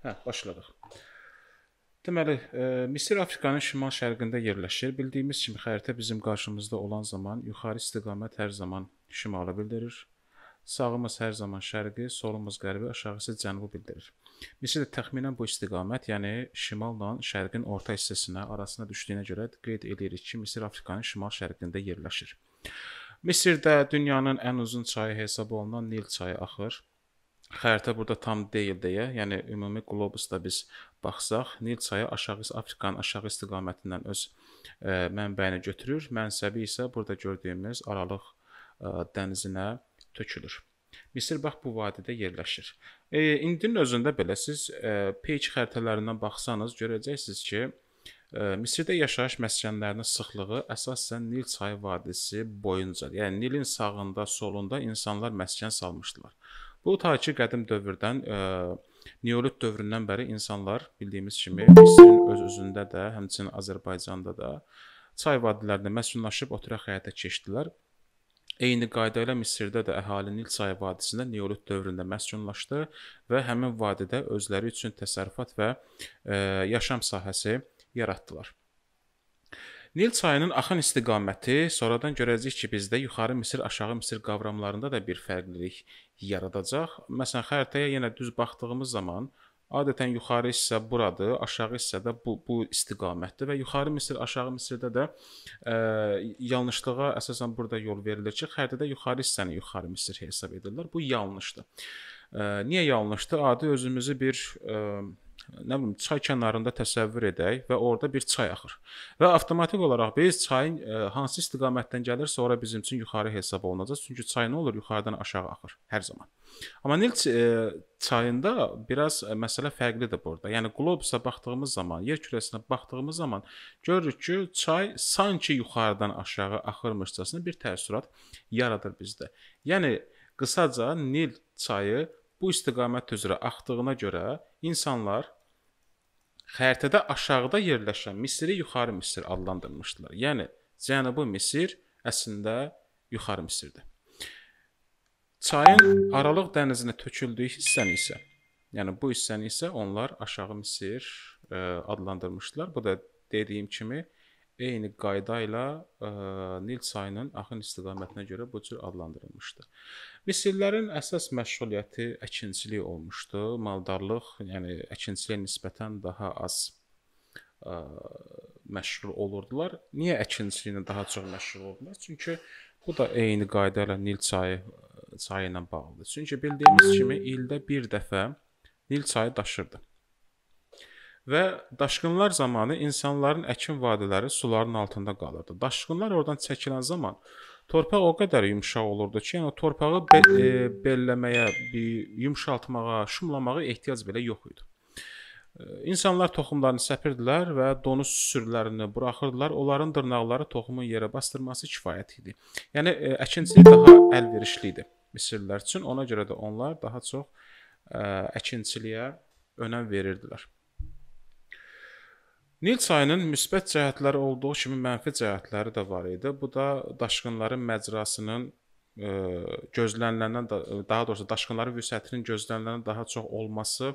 Hə, başladıq. Deməli, e, Misir Afrikanın şimal-şərqində yerləşir. Bildiyimiz kimi xəritə bizim qarşımızda olan zaman yuxarı istiqamət hər zaman şimalı bildirir. Sağımız hər zaman şərqi, solumuz qərbi, aşağısı cənubu bildirir. Misir də təxminən bu istiqamət, yəni şimalla şərqin orta hissəsinə arasına düşdüyünə görə qeyd edirik ki, Misir Afrikanın şimal-şərqində yerləşir. Misirdə dünyanın ən uzun çayı hesab olunan Nil çayı axır xəritə burada tam deyil deyə, yəni ümumi qlobusda biz baxsaq, Nil çayı aşağı Afrikanın aşağı istiqamətindən öz ə, e, mənbəyini götürür. Mənsəbi isə burada gördüyümüz Aralıq ə, e, dənizinə tökülür. Misir bax bu vadidə yerləşir. E, indinin özündə belə siz e, peyk xəritələrindən baxsanız görəcəksiniz ki, e, Misirdə yaşayış məskənlərinin sıxlığı əsasən Nil çayı vadisi boyuncadır. Yəni Nilin sağında, solunda insanlar məskən salmışdılar. Bu ta ki qədim dövrdən ə, e, Neolit dövründən bəri insanlar bildiyimiz kimi Misrin öz üzündə də, həmçinin Azərbaycanda da çay vadilərində məskunlaşıb oturaq həyata keçdilər. Eyni qayda ilə Misirdə də əhali Nil çayı vadisində Neolit dövründə məskunlaşdı və həmin vadidə özləri üçün təsərrüfat və ə, e, yaşam sahəsi yaratdılar. Nil çayının axın istiqaməti sonradan görəcəyik ki, bizdə yuxarı Misir, aşağı Misir qavramlarında da bir fərqlilik yaradacaq. Məsələn, xəritəyə yenə düz baxdığımız zaman adətən yuxarı hissə buradır, aşağı hissə də bu bu istiqamətdir və yuxarı misir, aşağı misirdə də ə, e, yanlışlığa əsasən burada yol verilir ki, xəritədə yuxarı hissəni yuxarı misir hesab edirlər. Bu yanlışdır. Ə, e, niyə yanlışdır? Adi özümüzü bir ə, e, nə bilim çay kənarında təsəvvür edək və orada bir çay axır. Və avtomatik olaraq biz çayın ə, e, hansı istiqamətdən gəlirsə ora bizim üçün yuxarı hesab olunacaq. Çünki çay nə olur? Yuxarıdan aşağı axır hər zaman. Amma Nil e, çayında biraz e, məsələ fərqlidir burada. Yəni qlobusa baxdığımız zaman, yer kürəsinə baxdığımız zaman görürük ki, çay sanki yuxarıdan aşağı axırmışcasına bir təəssürat yaradır bizdə. Yəni qısaca Nil çayı bu istiqamət üzrə axdığına görə insanlar xəritədə aşağıda yerləşən Misri yuxarı Misir adlandırmışdılar. Yəni Cənubi Misir əslində yuxarı Misirdir. Çayın Aralıq dənizinə töküldüyü hissəni isə, yəni bu hissəni isə onlar aşağı Misir ə, e, adlandırmışdılar. Bu da dediyim kimi eyni qayda ilə ə, e, Nil çayının axın istiqamətinə görə bu cür adlandırılmışdı. Misirlərin əsas məşğuliyyəti əkinçilik olmuşdu. Maldarlıq, yəni əkinçiliyə nisbətən daha az ə, məşğul olurdular. Niyə əkinçiliklə daha çox məşğul oldular? Çünki bu da eyni qayda ilə Nil çayı çayı ilə bağlıdır. Çünki bildiyimiz kimi ildə bir dəfə Nil çayı daşırdı. Və daşqınlar zamanı insanların əkin vadiləri suların altında qalırdı. Daşqınlar oradan çəkilən zaman Torpaq o qədər yumşaq olurdu ki, yəni torpağı be e, belləməyə, bir yumşaltmağa, şumlamağa ehtiyac belə yox idi. E, insanlar toxumlarını səpirdilər və donuz sürülərini buraxırdılar. Onların dırnaqları toxumun yerə bastırması kifayət idi. Yəni e, əkinçilik daha əlverişli idi Misirlilər üçün. Ona görə də onlar daha çox e, əkinçiliyə önəm verirdilər. Nil çayının müsbət cəhətləri olduğu kimi mənfi cəhətləri də var idi. Bu da daşqınların məcrasının ə, e, gözlənilenden e, daha doğrusu daşqınların vüsətinin gözlənilenden daha çox olması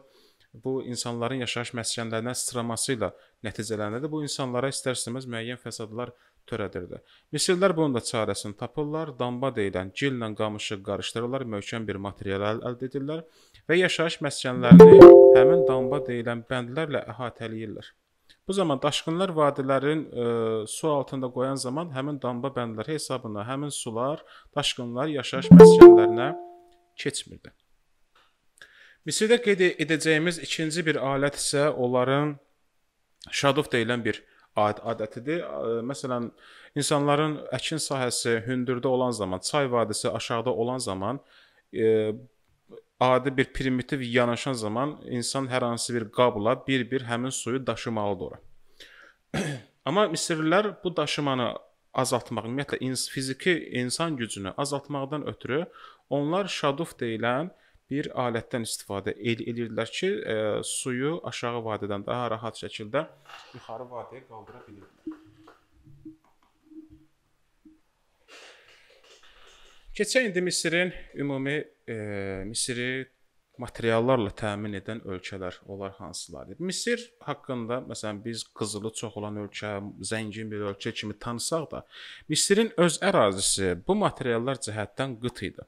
bu insanların yaşayış məskənlərinə sıçraması ilə nəticələnirdi. Bu insanlara istər-istəməz müəyyən fəsadlar törədirdi. Misirlər bunun da çarəsini tapırlar, damba deyilən gillə qamışı qarışdırırlar, möhkəm bir material əldə edirlər və yaşayış məskənlərini həmin damba deyilən bəndlərlə əhatələyirlər. Bu zaman daşqınlar vadilərin e, su altında qoyan zaman həmin damba bəndləri hesabına həmin sular daşqınlar yaşayış məskənlərinə keçmirdi. Misirdə qeyd edəcəyimiz ikinci bir alət isə onların şaduf deyilən bir ad adətidir. Məsələn, insanların əkin sahəsi hündürdə olan zaman, çay vadisi aşağıda olan zaman e, adi bir primitiv yanaşan zaman insan hər hansı bir qabla bir-bir həmin suyu daşımalıdır ora. Amma Misirlilər bu daşımanı azaltmaq, ümumiyyətlə ins fiziki insan gücünü azaltmaqdan ötürü onlar şaduf deyilən bir alətdən istifadə el edirdilər ki, e, suyu aşağı vadədən daha rahat şəkildə yuxarı vadəyə qaldıra bilirdilər. Keçək indi Misirin ümumi e, Misiri materiallarla təmin edən ölkələr onlar hansılardır? Misir haqqında məsələn biz qızılı çox olan ölkə, zəngin bir ölkə kimi tanısaq da, Misirin öz ərazisi bu materiallar cəhətdən qıt idi.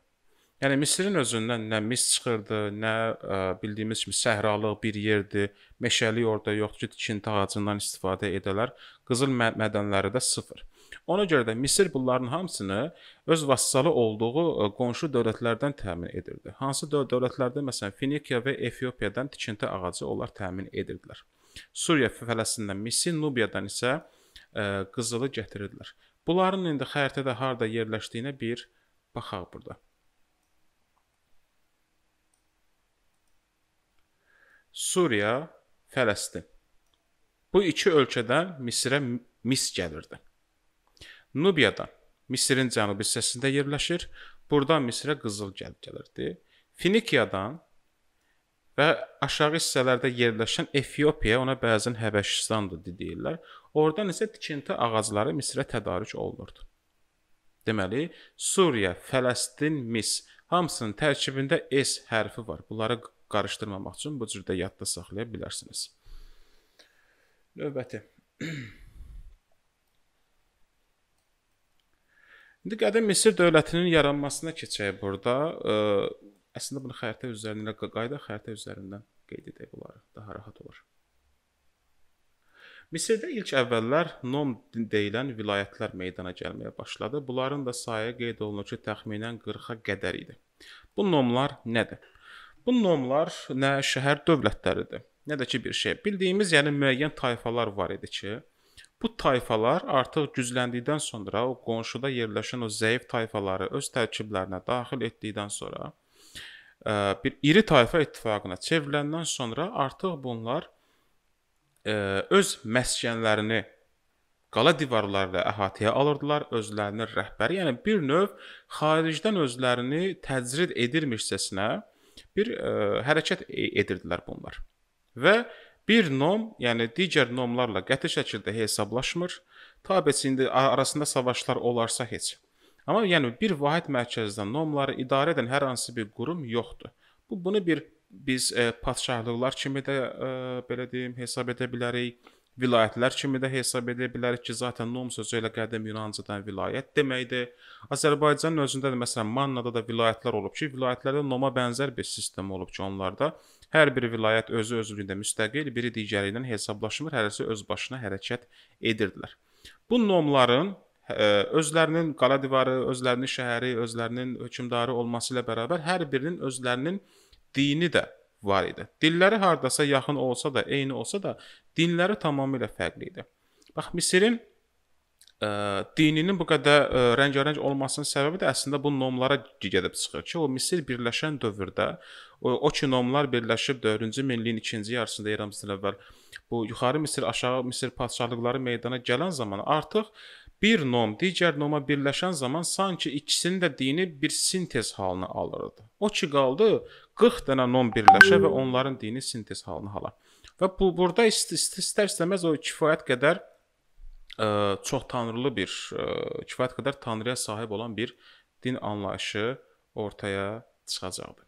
Yəni Misirin özündən nə mis çıxırdı, nə ə, e, bildiyimiz kimi səhralıq bir yerdir, meşəlik orada yoxdur ki, tikinti ağacından istifadə edələr. Qızıl mədənləri də sıfır. Ona görə də Misir bunların hamısını öz vassalı olduğu e, qonşu dövlətlərdən təmin edirdi. Hansı dövlətlərdə məsələn Finikiya və Efiopiyadan tikinti ağacı onlar təmin edirdilər. Suriya, Fələstindən, Misir, Nubiyadan isə ə, e, qızılı gətirirdilər. Bunların indi xəritədə harda yerləşdiyinə bir baxaq burada. Suriya, Fələstin. Bu iki ölkədən Misrə mis gəlirdi. Nubiyada, Misirin cənubi hissəsində yerləşir. Burdan Misrə qızıl gəlib gəlirdi. Finikiyadan və aşağı hissələrdə yerləşən Efiopiya, ona bəzən Həbəşistan da deyirlər. Oradan isə tikinti ağacları Misrə tədarük olunurdu. Deməli, Suriya, Fələstin, Mis hamısının tərkibində S hərfi var. Bunları qarışdırmamaq üçün bu cürdə yadda saxlaya bilərsiniz. Növbəti İndi qədim Misir dövlətinin yaranmasına keçək burada. Ə, əslində bunu xəritə üzərində qayda xəritə üzərindən qeyd edək bunları. Daha rahat olar. Misirdə ilk əvvəllər Nom deyilən vilayətlər meydana gəlməyə başladı. Bunların da sayı qeyd olunur ki, təxminən 40-a qədər idi. Bu nomlar nədir? Bu nomlar nə şəhər dövlətləridir, nə də ki bir şey. Bildiyimiz, yəni müəyyən tayfalar var idi ki, Bu tayfalar artıq gücləndikdən sonra o qonşuda yerləşən o zəif tayfaları öz tərkiblərinə daxil etdikdən sonra e, bir iri tayfa ittifaqına çevriləndən sonra artıq bunlar e, öz məskənlərini qala divarlarla əhatəyə alırdılar, özlərini rəhbəri, yəni bir növ xaricdən özlərini təcrid edirmişcəsinə bir ə, e, hərəkət edirdilər bunlar. Və ə, Bir nom, yəni digər nomlarla qəti şəkildə hesablaşmır. Tabəsi indi arasında savaşlar olarsa heç. Amma yəni bir vahid mərkəzdə nomları idarə edən hər hansı bir qurum yoxdur. Bu bunu bir biz e, padşahlıqlar kimi də e, belə deyim hesab edə bilərik. Vilayətlər kimi də hesab edə bilərik ki, zaten nom sözü elə qədim Yunancadan vilayət deməkdir. Azərbaycanın özündə də məsələn Mannada da vilayətlər olub ki, vilayətlərdə noma bənzər bir sistem olub ki, onlarda Hər bir vilayət özü özlüyündə müstəqil, biri digəri ilə hesablaşmır, hərəsi öz başına hərəkət edirdilər. Bu nomların hə, özlərinin qala divarı, özlərinin şəhəri, özlərinin hökmdarı olması ilə bərabər hər birinin özlərinin dini də var idi. Dilləri hardasa yaxın olsa da, eyni olsa da, dinləri tamamilə fərqli idi. Bax Misirin ə, dininin bu qədər ə, rəngarəng olmasının səbəbi də əslində bu nomlara gedib çıxır ki, o Misir birləşən dövrdə o, o ki nomlar birləşib 4-cü minilliyin ikinci yarısında eramızdan əvvəl bu yuxarı Misir, aşağı Misir padşahlıqları meydana gələn zaman artıq bir nom digər noma birləşən zaman sanki ikisinin də dini bir sintez halını alırdı. O ki qaldı 40 dənə nom birləşə və onların dini sintez halını hala. Və bu burada istər istəməz o kifayət qədər çox tanrılı bir, kifayət qədər tanrıya sahib olan bir din anlayışı ortaya çıxacaqdır.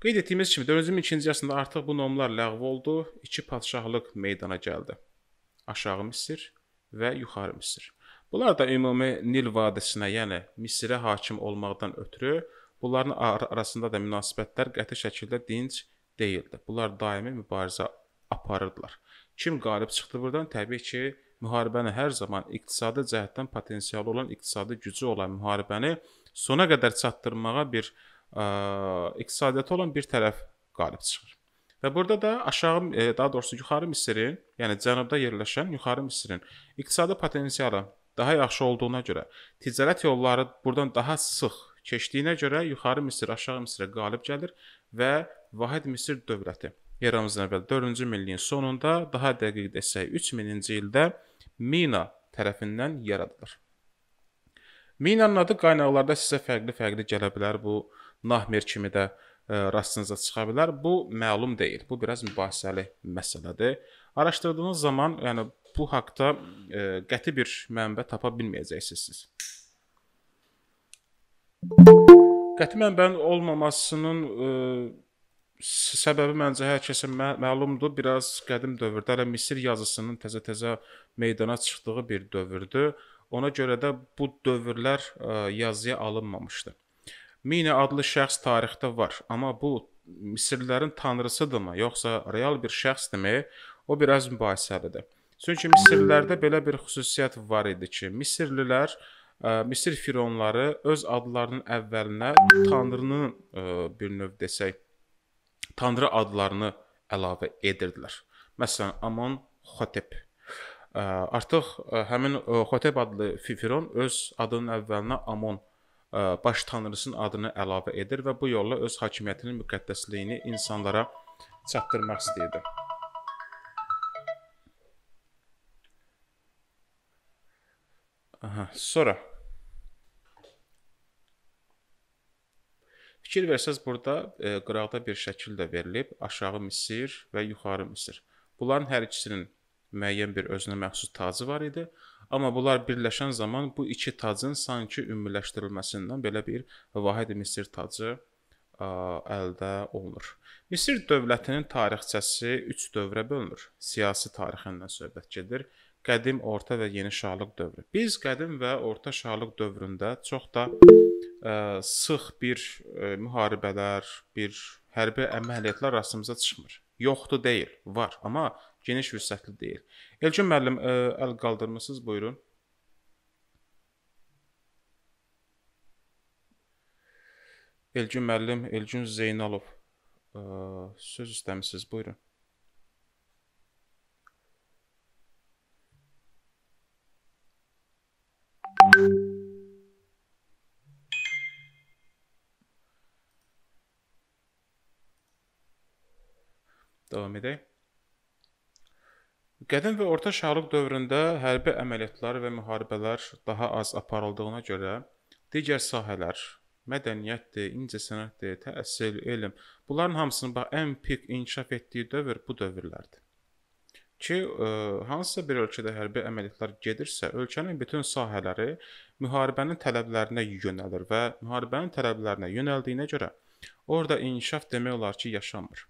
Qeyd etdiyimiz kimi, dövrümüzün ikinci yarısında artıq bu nomlar ləğv oldu, iki padşahlıq meydana gəldi. Aşağı Misir və yuxarı Misir. Bunlar da ümumi Nil vadisinə, yəni Misirə hakim olmaqdan ötürü bunların ar arasında da münasibətlər qəti şəkildə dinc deyildi. Bunlar daimi mübarizə aparırdılar. Kim qalib çıxdı burdan? Təbii ki, müharibəni hər zaman iqtisadi cəhətdən potensialı olan, iqtisadi gücü olan müharibəni sona qədər çatdırmağa bir ə, e, iqtisadiyyatı olan bir tərəf qalib çıxır. Və burada da aşağı, e, daha doğrusu yuxarı Misirin, yəni cənubda yerləşən yuxarı Misirin iqtisadi potensialı daha yaxşı olduğuna görə, ticarət yolları burdan daha sıx keçdiyinə görə yuxarı Misir aşağı Misirə qalib gəlir və Vahid Misir dövləti Eramızdan əvvəl 4-cü minliyin sonunda, daha dəqiq desək 3000-ci ildə Mina tərəfindən yaradılır. Minanın adı qaynaqlarda sizə fərqli-fərqli gələ bilər. Bu Nahmer kimi də ə, e, rastınıza çıxa bilər. Bu məlum deyil. Bu biraz mübahisəli məsələdir. Araşdırdığınız zaman, yəni bu haqqda ə, e, qəti bir mənbə tapa bilməyəcəksiniz siz. Qəti mənbənin olmamasının ə, e, səbəbi məncə hər kəsə mə məlumdur. Biraz qədim dövrdə hələ Misir yazısının təzə-təzə meydana çıxdığı bir dövrdür. Ona görə də bu dövrlər ə, yazıya alınmamışdı. Mina adlı şəxs tarixdə var, amma bu Misirlilərin tanrısıdırmı, yoxsa real bir şəxsdirmi? O biraz mübahisəlidir. Çünki Misirlilərdə belə bir xüsusiyyət var idi ki, Misirlilər ə, Misir fironları öz adlarının əvvəlinə tanrının ə, bir növ desək tanrı adlarını əlavə edirdilər. Məsələn, Amon Xotep. Artıq həmin Xotep adlı Firon öz adının əvvəlinə Amon baş tanrısının adını əlavə edir və bu yolla öz hakimiyyətinin müqəddəsliyini insanlara çatdırmaq istəyirdi. Aha, sonra Fikir versəz burada e, qıraqda bir şəkil də verilib, aşağı Misir və yuxarı Misir. Bunların hər ikisinin müəyyən bir özünə məxsus tacı var idi, amma bunlar birləşən zaman bu iki tacın sanki ümumiləşdirilməsindən belə bir vahid Misir tacı ə, əldə olunur. Misir dövlətinin tarixçəsi 3 dövrə bölünür. Siyasi tarixindən söhbət gedir. Qədim, orta və yeni şahlıq dövrü. Biz qədim və orta şahlıq dövründə çox da ə, sıx bir ə, müharibələr, bir hərbi əməliyyatlar rastımıza çıxmır. Yoxdur deyil, var, amma geniş vüsətli deyil. Elçin müəllim, ə, əl qaldırmısınız, buyurun. Elçin müəllim, Elçin Zeynalov, ə, söz istəmisiniz, buyurun. thank you davam edək. Qədim və Orta Şərq dövründə hərbi əməliyyatlar və müharibələr daha az aparıldığına görə digər sahələr, mədəniyyətdir, incəsənətdir, təhsil, elm, bunların hamısının bax ən pik inkişaf etdiyi dövr bu dövrlərdir. Ki, ə, e, hansısa bir ölkədə hərbi əməliyyatlar gedirsə, ölkənin bütün sahələri müharibənin tələblərinə yönəlir və müharibənin tələblərinə yönəldiyinə görə orada inkişaf demək olar ki, yaşanmır.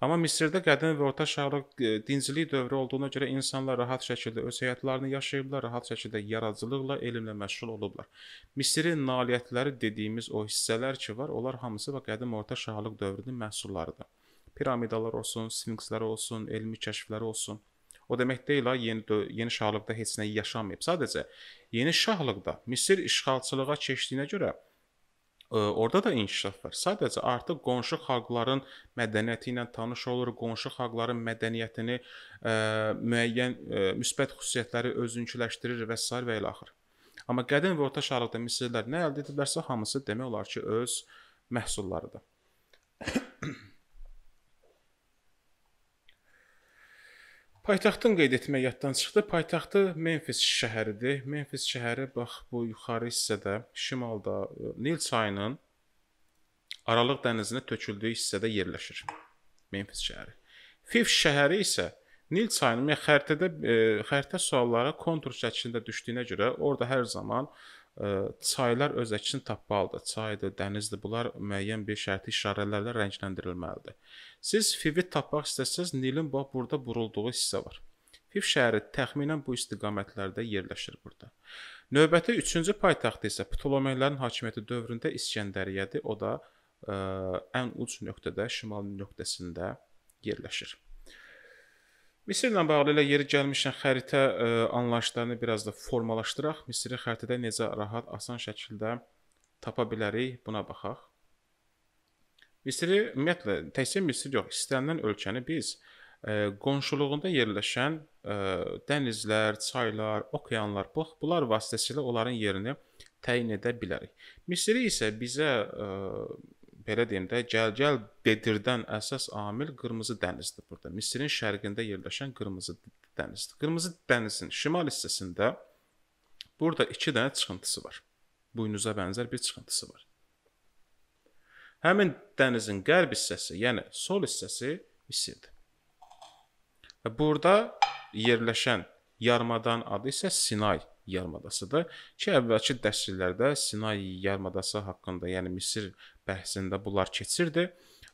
Amma Misirdə qədim və orta şərq e, dincilik dövrü olduğuna görə insanlar rahat şəkildə öz həyatlarını yaşayıblar, rahat şəkildə yaradıcılıqla, elmlə məşğul olublar. Misirin nailiyyətləri dediyimiz o hissələr ki var, onlar hamısı və qədim orta şərqlik dövrünün məhsullarıdır. Piramidalar olsun, sfinkslər olsun, elmi kəşflər olsun. O demək deyil ha, yeni yeni şahlıqda heç nə yaşamayıb. Sadəcə yeni şahlıqda Misir işğalçılığa keçdiyinə görə orada da inkişaf var. Sadəcə artıq qonşu xalqların mədəniyyəti ilə tanış olur, qonşu xalqların mədəniyyətini ə, e, müəyyən ə, e, müsbət xüsusiyyətləri özünküləşdirir və s. və ilə axır. Amma qədim və orta şərqdə misillər nə əldə ediblərsə hamısı demək olar ki, öz məhsullarıdır. Paytaxtın qeyd etmək yaddan çıxdı. Paytaxtı Memfis şəhəridir. Memfis şəhəri bax bu yuxarı hissədə, şimalda e, Nil çayının Aralıq dənizinə töküldüyü hissədə yerləşir. Memfis şəhəri. Fif şəhəri isə Nil çayının yəni xəritədə e, xəritə suallara kontur şəklində düşdüyünə görə orada hər zaman e, çaylar öz əksini tapmalıdır. Çaydır, dənizdir, bunlar müəyyən bir şərti işarələrlə rəngləndirilməlidir. Siz Fivi tapmaq istəsəz, Nilin bax burada burulduğu hissə var. Fiv şəhəri təxminən bu istiqamətlərdə yerləşir burada. Növbəti 3-cü paytaxt isə Ptolemeylərin hakimiyyəti dövründə İskəndəriyyədir. O da ə, ən uc nöqtədə, şimal nöqtəsində yerləşir. Misirlə bağlı elə yeri gəlmişkən xəritə ə, e, anlayışlarını biraz da formalaşdıraq. Misiri xəritədə necə rahat, asan şəkildə tapa bilərik, buna baxaq. Misiri ümumiyyətlə təkcə Misir yox, istənilən ölkəni biz ə, e, qonşuluğunda yerləşən ə, e, dənizlər, çaylar, okeanlar, bax, bunlar vasitəsilə onların yerini təyin edə bilərik. Misiri isə bizə ə, belə deyim də, gəl-gəl dedirdən əsas amil Qırmızı dənizdir burada. Misirin şərqində yerləşən Qırmızı dənizdir. Qırmızı dənizin şimal hissəsində burada 2 dənə çıxıntısı var. Buynuza bənzər bir çıxıntısı var. Həmin dənizin qərb hissəsi, yəni sol hissəsi Misirdir. Və burada yerləşən yarımadan adı isə Sinay yarımadasıdır ki, əvvəlki dəstələrdə Sinay yarımadası haqqında, yəni Misir bəhsində bunlar keçirdi,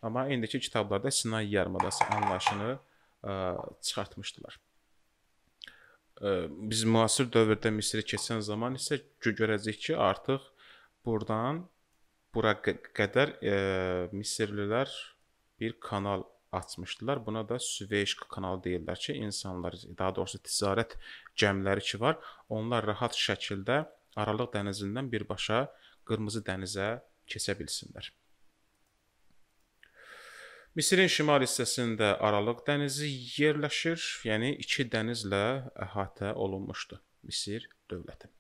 amma indiki kitablarda Sinay yarımadası anlayışını ə, çıxartmışdılar. Ə, biz müasir dövrdə Misri keçən zaman isə görəcəyik ki, artıq burdan bura qədər ə, Misirlilər bir kanal açmışdılar. Buna da Süveyş kanalı deyirlər ki, insanlar, daha doğrusu ticarət gəmiləri ki var, onlar rahat şəkildə Aralıq dənizindən birbaşa Qırmızı dənizə keçə bilsinlər. Misirin şimal hissəsində Aralıq dənizi yerləşir, yəni iki dənizlə əhatə olunmuşdu Misir dövləti.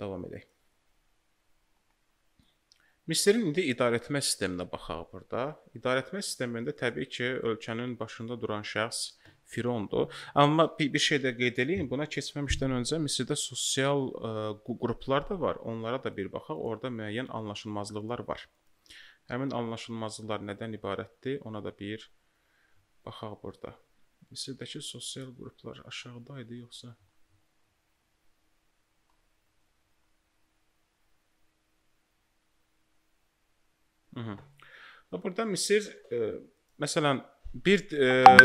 Davam edək. Misrin indi idarəetmə sisteminə baxaq burada. İdarəetmə sistemində təbii ki, ölkənin başında duran şəxs Firondur. Amma bir, bir şey də qeyd eləyim, buna keçməmişdən öncə Misirdə sosial ə, e, qruplar da var. Onlara da bir baxaq. Orada müəyyən anlaşılmazlıqlar var. Həmin anlaşılmazlıqlar nədən ibarətdir? Ona da bir baxaq burada. Misirdəki sosial qruplar aşağıda idi yoxsa Və burada Misir ə, e, məsələn bir e,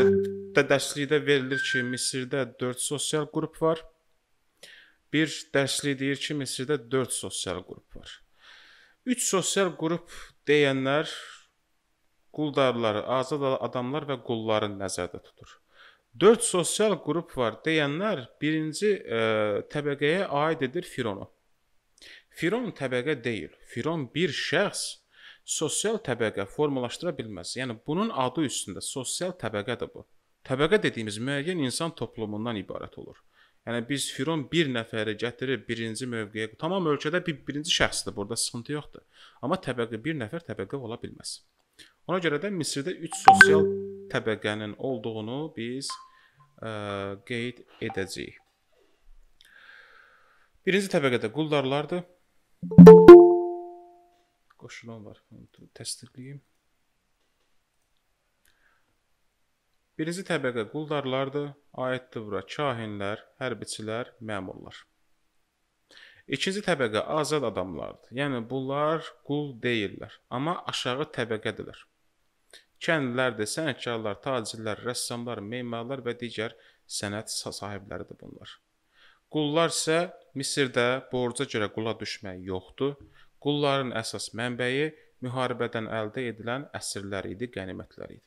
də dərslikdə verilir ki, Misirdə 4 sosial qrup var. Bir dərslik deyir ki, Misirdə 4 sosial qrup var. 3 sosial qrup deyənlər quldarları, azad adamlar və qulları nəzərdə tutur. 4 sosial qrup var deyənlər birinci ə, e, təbəqəyə aid edir Fironu. Firon təbəqə deyil. Firon bir şəxs sosial təbəqə formalaşdıra bilməz. Yəni bunun adı üstündə sosial təbəqədir bu. Təbəqə dediyimiz müəyyən insan toplumundan ibarət olur. Yəni biz Firon bir nəfəri gətirib birinci mövqeyə. Tamam ölkədə bir birinci şəxsdir, burada sıxıntı yoxdur. Amma təbəqə bir nəfər təbəqə ola bilməz. Ona görə də Misirdə 3 sosial təbəqənin olduğunu biz ə, e, qeyd edəcəyik. Birinci təbəqədə quldarlardır qoşulum var. Təsdiqləyim. Birinci təbəqə quldarlardır, aiddir bura kahinlər, hərbiçilər, məmurlar. İkinci təbəqə azad adamlardır. Yəni bunlar qul deyillər, amma aşağı təbəqədirlər. Kəndlilərdir, sənətkarlar, tacirlər, rəssamlar, memarlar və digər sənət sahibləridir bunlar. Qullar isə Misirdə borca görə qula düşmək yoxdur. Qulların əsas mənbəyi müharibədən əldə edilən əsirlər idi, qənimətlər idi.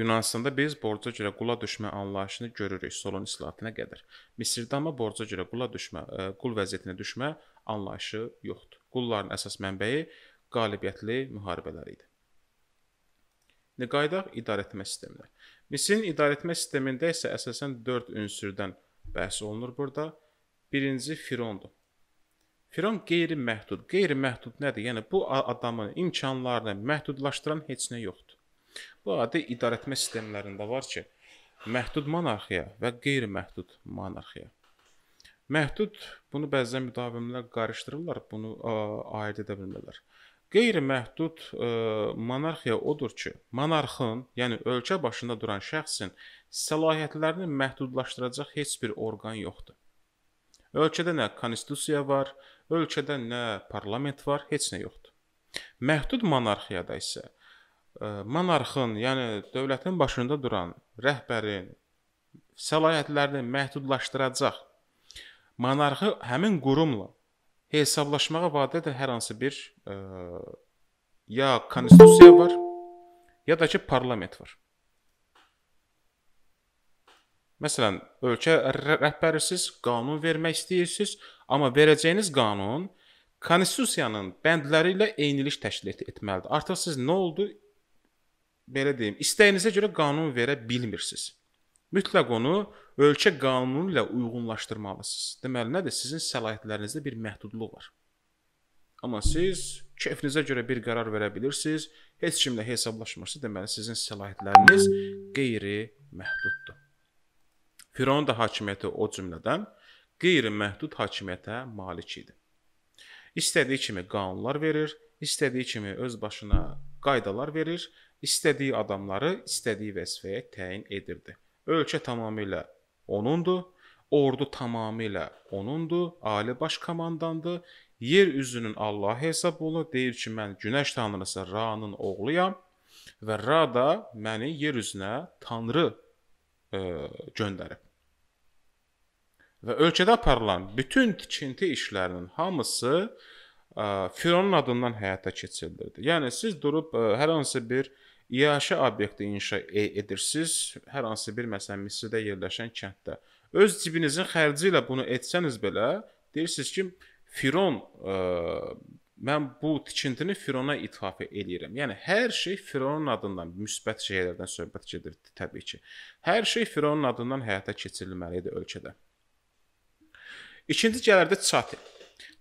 Yunanıstanda biz borca görə qula düşmə anlayışını görürük Solon islahatına qədər. Misirdə amma borca görə qula düşmə, e, qul vəziyyətinə düşmə anlayışı yoxdur. Qulların əsas mənbəyi qalibiyyətli müharibələr idi. İndi qayıdaq idarəetmə sisteminə. Misirin idarəetmə sistemində isə əsasən 4 ünsürdən bəhs olunur burada. Birinci Firondur. Firon qeyri-məhdud. Qeyri-məhdud nədir? Yəni bu adamın imkanlarını məhdudlaşdıran heç nə yoxdur. Bu adi idarəetmə sistemlərində var ki, məhdud monarxiya və qeyri-məhdud monarxiya. Məhdud bunu bəzən müdavimlər qarışdırırlar, bunu ayırd edə bilmirlər. Qeyri-məhdud e, monarxiya odur ki, monarxın, yəni ölkə başında duran şəxsin səlahiyyətlərini məhdudlaşdıracaq heç bir orqan yoxdur. Ölkədə nə konstitusiya var, ölkədə nə parlament var, heç nə yoxdur. Məhdud monarxiyada isə e, monarxın, yəni dövlətin başında duran rəhbərin səlahiyyətlərini məhdudlaşdıracaq monarxı həmin qurumla hesablaşmağa vadar edən hər hansı bir ə, e, ya konstitusiya var, ya da ki parlament var. Məsələn, ölkə rəhbərisiz, qanun vermək istəyirsiz, amma verəcəyiniz qanun konstitusiyanın bəndləri ilə eynilik təşkil et etməlidir. Artıq siz nə oldu? Belə deyim, istəyinizə görə qanun verə bilmirsiniz. Mütləq onu ölkə qanunu ilə uyğunlaşdırmalısınız. Deməli nədir? Sizin səlahiyyətlərinizdə bir məhdudluq var. Amma siz keyfinizə görə bir qərar verə bilirsiniz, heç kimlə hesablaşmırsınız. Deməli sizin səlahiyyətləriniz qeyri-məhduddur. Firon da hakimiyyəti o cümlədən qeyri-məhdud hakimiyyətə malik idi. İstədiyi kimi qanunlar verir, istədiyi kimi öz başına qaydalar verir, istədiyi adamları istədiyi vəzifəyə təyin edirdi. Ölkə tamamilə onundur, ordu tamamilə onundur, ali baş komandandır. Yer üzünün Allahı hesab olunur. Deyir ki, mən Günəş tanrısı Ra'nın oğluyam və Ra da məni yer üzünə tanrı e, göndərib və ölkədə aparılan bütün tikinti işlərinin hamısı ə, Fironun adından həyata keçirilirdi. Yəni siz durub ə, hər hansı bir İyaşə obyekti inşa e-, edirsiniz, hər hansı bir məsələn Misirdə yerləşən kənddə. Öz cibinizin xərci ilə bunu etsəniz belə, deyirsiniz ki, Firon ə, mən bu tikintini Firona ithafə eləyirəm. Yəni hər şey Fironun adından, müsbət şeylərdən söhbət gedir təbii ki. Hər şey Fironun adından həyata keçirilməli idi ölkədə. İkinci gələrdə çati.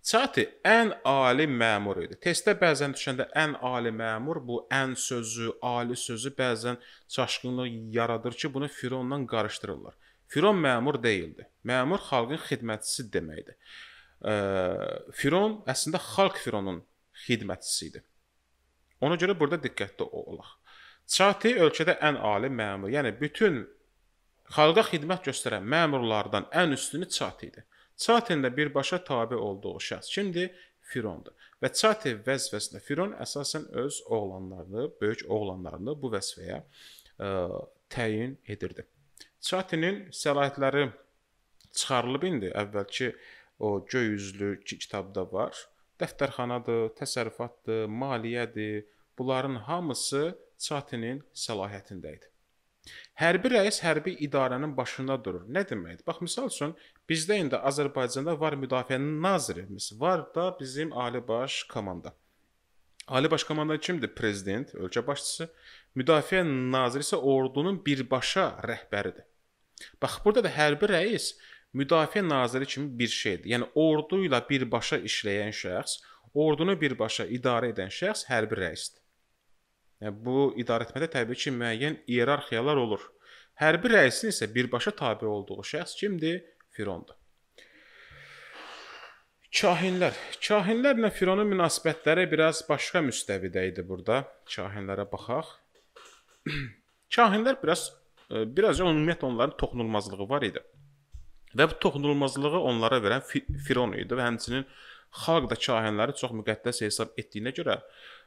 Çati ən ali məmur idi. Testdə bəzən düşəndə ən ali məmur bu ən sözü, ali sözü bəzən çaşqınlıq yaradır ki, bunu Fironla qarışdırırlar. Firon məmur deyildi. Məmur xalqın xidmətçisi deməkdir. Firon əslində xalq Fironun xidmətçisi idi. Ona görə burada diqqətli olaq. Çati ölkədə ən ali məmur, yəni bütün xalqa xidmət göstərən məmurlardan ən üstünü çati idi. Çatendə birbaşa tabe olduğu şəxs kimdir? Firondur. Və Çatev vəzifəsində Firon əsasən öz oğlanlarını, böyük oğlanlarını bu vəzifəyə ə, e, təyin edirdi. Çatinin səlahiyyətləri çıxarılıb indi əvvəlki o göy üzlü kitabda var. Dəftərxanadır, təsərrüfatdır, maliyyədir. Bunların hamısı Çatinin səlahiyyətində idi. Hərbi rəis hərbi idarənin başında durur. Nə deməkdir? Bax, məsəl üçün Bizdə indi Azərbaycanda var müdafiənin nazirimiz, var da bizim ali baş komanda. Ali baş komandan kimdir? Prezident, ölkə başçısı. Müdafiə naziri isə ordunun birbaşa rəhbəridir. Bax, burada da hərbi rəis müdafiə naziri kimi bir şeydir. Yəni ordu ilə birbaşa işləyən şəxs, ordunu birbaşa idarə edən şəxs hərbi rəisdir. Yəni bu idarəetmədə təbii ki, müəyyən iyerarxiyalar olur. Hərbi rəisin isə birbaşa tabe olduğu şəxs kimdir? Firondur. Kahinlər. Kahinlərlə Fironun münasibətləri biraz başqa müstəvidə idi burada. Kahinlərə baxaq. Kahinlər biraz e, biraz ümumiyyətlə onların toxunulmazlığı var idi. Və bu toxunulmazlığı onlara verən Firon idi və həmçinin xalq da kahinləri çox müqəddəs hesab etdiyinə görə ə,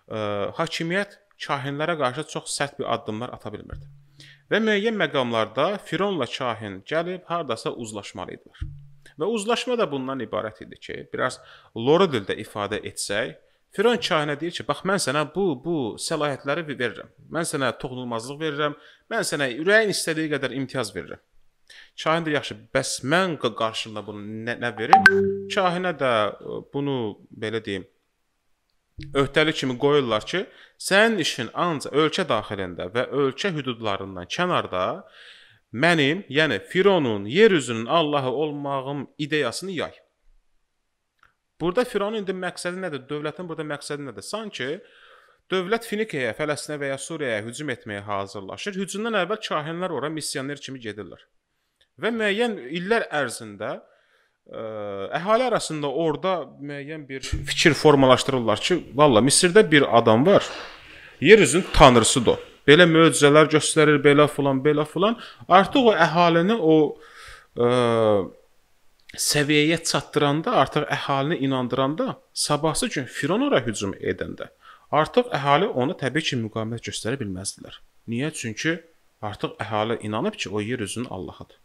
e, hakimiyyət kahinlərə qarşı çox sərt bir addımlar ata bilmirdi. Və müəyyən məqamlarda Fironla kahin gəlib hardasa uzlaşmalı idilər. Və uzlaşma da bundan ibarət idi ki, biraz lora dildə ifadə etsək, Firon kahinə deyir ki, bax mən sənə bu, bu səlahiyyətləri verirəm. Mən sənə toxunulmazlıq verirəm. Mən sənə ürəyin istədiyi qədər imtiyaz verirəm. Kahin də yaxşı, bəs mən qarşılığında bunu nə, nə verim? Kahinə də e, bunu belə deyim, öhdəlik kimi qoyurlar ki, sənin işin ancaq ölkə daxilində və ölkə hüdudlarından kənarda mənim, yəni Fironun yer üzünün Allahı olmağım ideyasını yay. Burada Fironun indi məqsədi nədir? Dövlətin burada məqsədi nədir? Sanki dövlət Finikiyaya, Fələstinə və ya Suriyaya hücum etməyə hazırlaşır. Hücumdan əvvəl kahinlər ora missioner kimi gedirlər. Və müəyyən illər ərzində əhali arasında orada müəyyən bir fikir formalaşdırırlar ki, valla Misirdə bir adam var. Yer üzünün tanrısıdır. Belə möcüzələr göstərir, belə filan, belə filan. Artıq o əhalini o ə, səviyyəyə çatdıranda, artıq əhalini inandıranda, sabahsı gün Firon ora hücum edəndə artıq əhali ona təbii ki, müqavimət göstərə bilməzdilər. Niyə? Çünki artıq əhali inanıb ki, o yer üzünün Allahıdır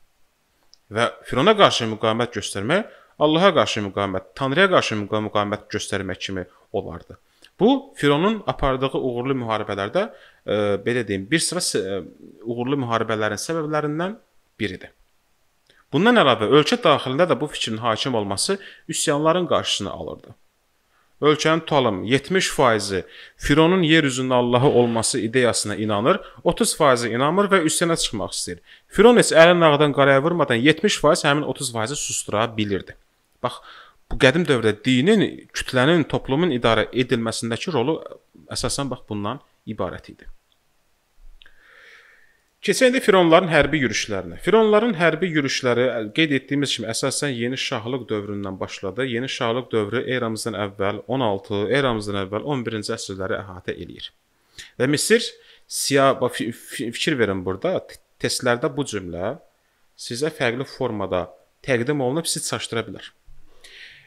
və Firona qarşı müqavimət göstərmək Allaha qarşı müqavimət, Tanrıya qarşı müqavimət göstərmək kimi olardı. Bu Fironun apardığı uğurlu müharibələrdə e, belə deyim, bir sıra e, uğurlu müharibələrin səbəblərindən biridir. Bundan əlavə ölkə daxilində də bu fikrin hakim olması üsyanların qarşısını alırdı ölkəni tutalım. 70% Fironun yer üzündə Allahı olması ideyasına inanır, 30% inanmır və üstənə çıxmaq istəyir. Firon heç əlin nağdan qaraya vurmadan 70% həmin 30% susdura bilirdi. Bax, bu qədim dövrdə dinin, kütlənin, toplumun idarə edilməsindəki rolu əsasən bax bundan ibarət idi. Keçək indi Fironların hərbi yürüşlərinə. Fironların hərbi yürüşləri qeyd etdiyimiz kimi əsasən yeni şahlıq dövründən başladı. Yeni şahlıq dövrü eramızdan əvvəl 16, eramızdan əvvəl 11-ci əsrləri əhatə eləyir. Və Misir siya fikir verin burada. Testlərdə bu cümlə sizə fərqli formada təqdim olunub siz çaşdıra bilər.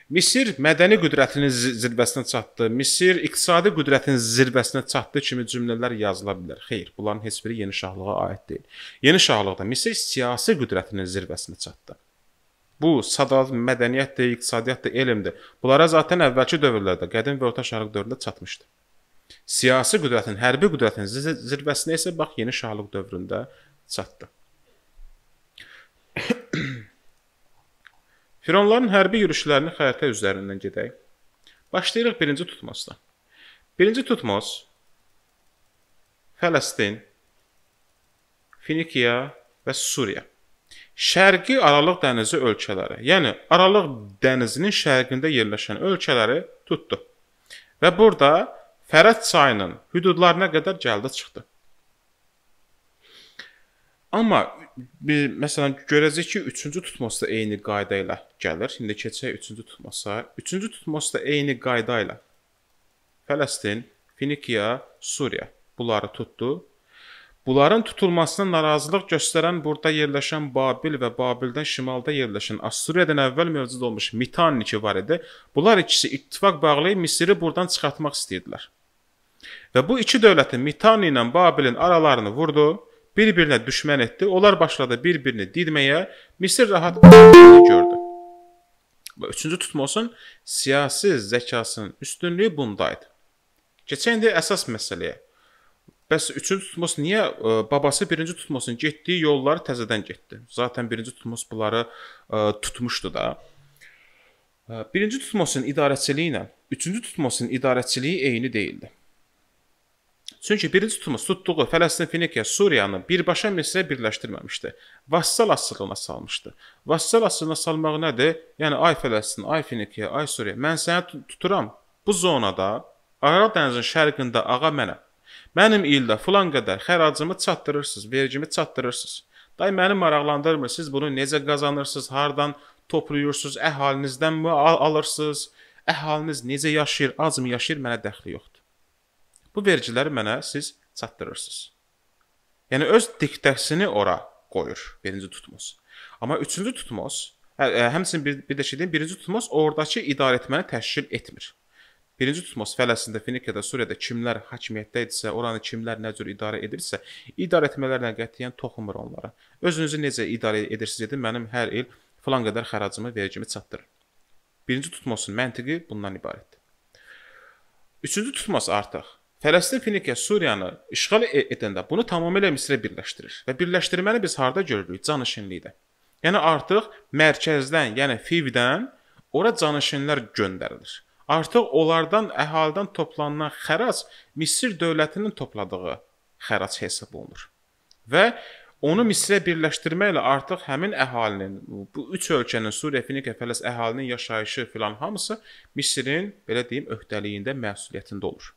Misir mədəni qüdrətinin zirvəsinə çatdı, Misir iqtisadi qüdrətinin zirvəsinə çatdı kimi cümlələr yazıla bilər. Xeyr, bunların heç biri yeni şahlığa aid deyil. Yeni şahlıqda Misir siyasi qüdrətinin zirvəsinə çatdı. Bu sadat mədəniyyətdir, iqtisadiyyatdır, elmdir. Bunlara zaten əvvəlki dövrlərdə, qədim və orta şərq dövrlərində çatmışdı. Siyasi qüdrətin, hərbi qüdrətin zirvəsinə isə bax yeni şahlıq dövründə çatdı. Fironların hərbi yürüşlərini xəritə üzərindən gedək. Başlayırıq 1-ci Tutmosdan. 1-ci Tutmos Fələstin, Finikiya və Suriya. Şərqi Aralıq dənizi ölkələri, yəni Aralıq dənizinin şərqində yerləşən ölkələri tutdu. Və burada Fərəd çayının hüdudlarına qədər gəldi çıxdı. Amma bir, məsələn görəcək ki, 3-cü tutmos da eyni qayda ilə gəlir. İndi keçək 3-cü tutmosa. 3-cü tutmos da eyni qayda ilə Fələstin, Finikiya, Suriya bunları tutdu. Bunların tutulmasına narazılıq göstərən burada yerləşən Babil və Babildən şimalda yerləşən Assuriyadan əvvəl mövcud olmuş Mitaniki var idi. Bunlar ikisi ittifaq bağlayıb Misri buradan çıxartmaq istəyirdilər. Və bu iki dövlətin Mitani ilə Babilin aralarını vurdu bir-birinə düşmən etdi. Onlar başladı bir-birini didməyə. Misir rahat gördü. Və üçüncü tutmasın siyasi zəkasının üstünlüyü bundaydı. Keçək indi əsas məsələyə. Bəs üçüncü Tutmos niyə ə, e, babası birinci Tutmosun getdiyi yolları təzədən getdi? Zaten birinci Tutmos bunları ə, e, tutmuşdu da. E, birinci Tutmosun idarəçiliyi ilə üçüncü Tutmosun idarəçiliyi eyni deyildi. Çünki birinci Tutumun tutduğu Fələstin, Finikiya, Suriyanı birbaşa Misrə birləşdirməmişdi. Vassal asılığına salmışdı. Vassal asılığına salmaq nədir? Yəni ay Fələstin, ay Finikiya, ay Suriya, mən səni tuturam. Bu zonada Arab dənizinin şərqində ağa mənəm. Mənim ildə filan qədər xəracımı çatdırırsınız, vergimi çatdırırsınız. Day məni maraqlandırmır. Siz bunu necə qazanırsınız, hardan toplayırsınız, əhalinizdən mi alırsınız? Əhaliniz necə yaşayır, azmı yaşayır, mənə dəxli yoxdur. Bu vergiləri mənə siz çatdırırsınız. Yəni öz diktəsini ora qoyur birinci tutmos. Amma üçüncü tutmos, hə, e, həmçinin bir, bir də şey deyim, birinci tutmos ordakı idarəetməni təşkil etmir. Birinci tutmos Fələstində, Finikiyada, Suriyada kimlər hakimiyyətdə idisə, oranı kimlər nə cür idarə edirsə, idarəetmələrlə qətiyyən toxunmur onlara. Özünüzü necə idarə edirsiniz edin, mənim hər il filan qədər xəracımı, vergimi çatdırın. Birinci tutmosun məntiqi bundan ibarətdir. Üçüncü tutmos artıq Fələstin Finikiya Suriyanı işğal e- edəndə bunu tamamilə Misrə birləşdirir və birləşdirməni biz harda görürük? Canişinlikdə. Yəni artıq mərkəzdən, yəni Fivdən ora canişinlər göndərilir. Artıq onlardan əhalidən toplanan xərac Misir dövlətinin topladığı xərac hesab olunur. Və onu Misrə birləşdirməklə artıq həmin əhalinin, bu üç ölkənin, Suriya, Finikiya, Fələs əhalinin yaşayışı filan hamısı Misirin belə deyim öhdəliyində, məsuliyyətində olur.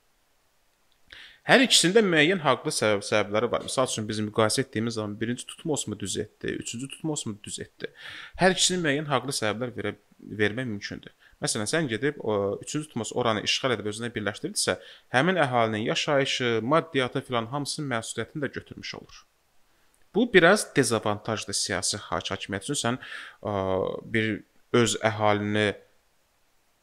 Hər ikisində müəyyən haqlı səbəb səbəbləri var. Məsəl üçün biz müqayisə etdiyimiz zaman birinci Tutmosmu düz etdi, üçüncü Tutmosmu düz etdi. Hər ikisinin müəyyən haqlı səbəblər verə vermək mümkündür. Məsələn, sən gedib 3-cü Tutmos oranı işğal edib özünə birləşdirdisə, həmin əhalinin yaşayışı, maddiyyatı filan hamısının məsuliyyətini də götürmüş olur. Bu biraz dezavantajdır siyasi hakimiyyət üçün. Sən ə, bir öz əhalini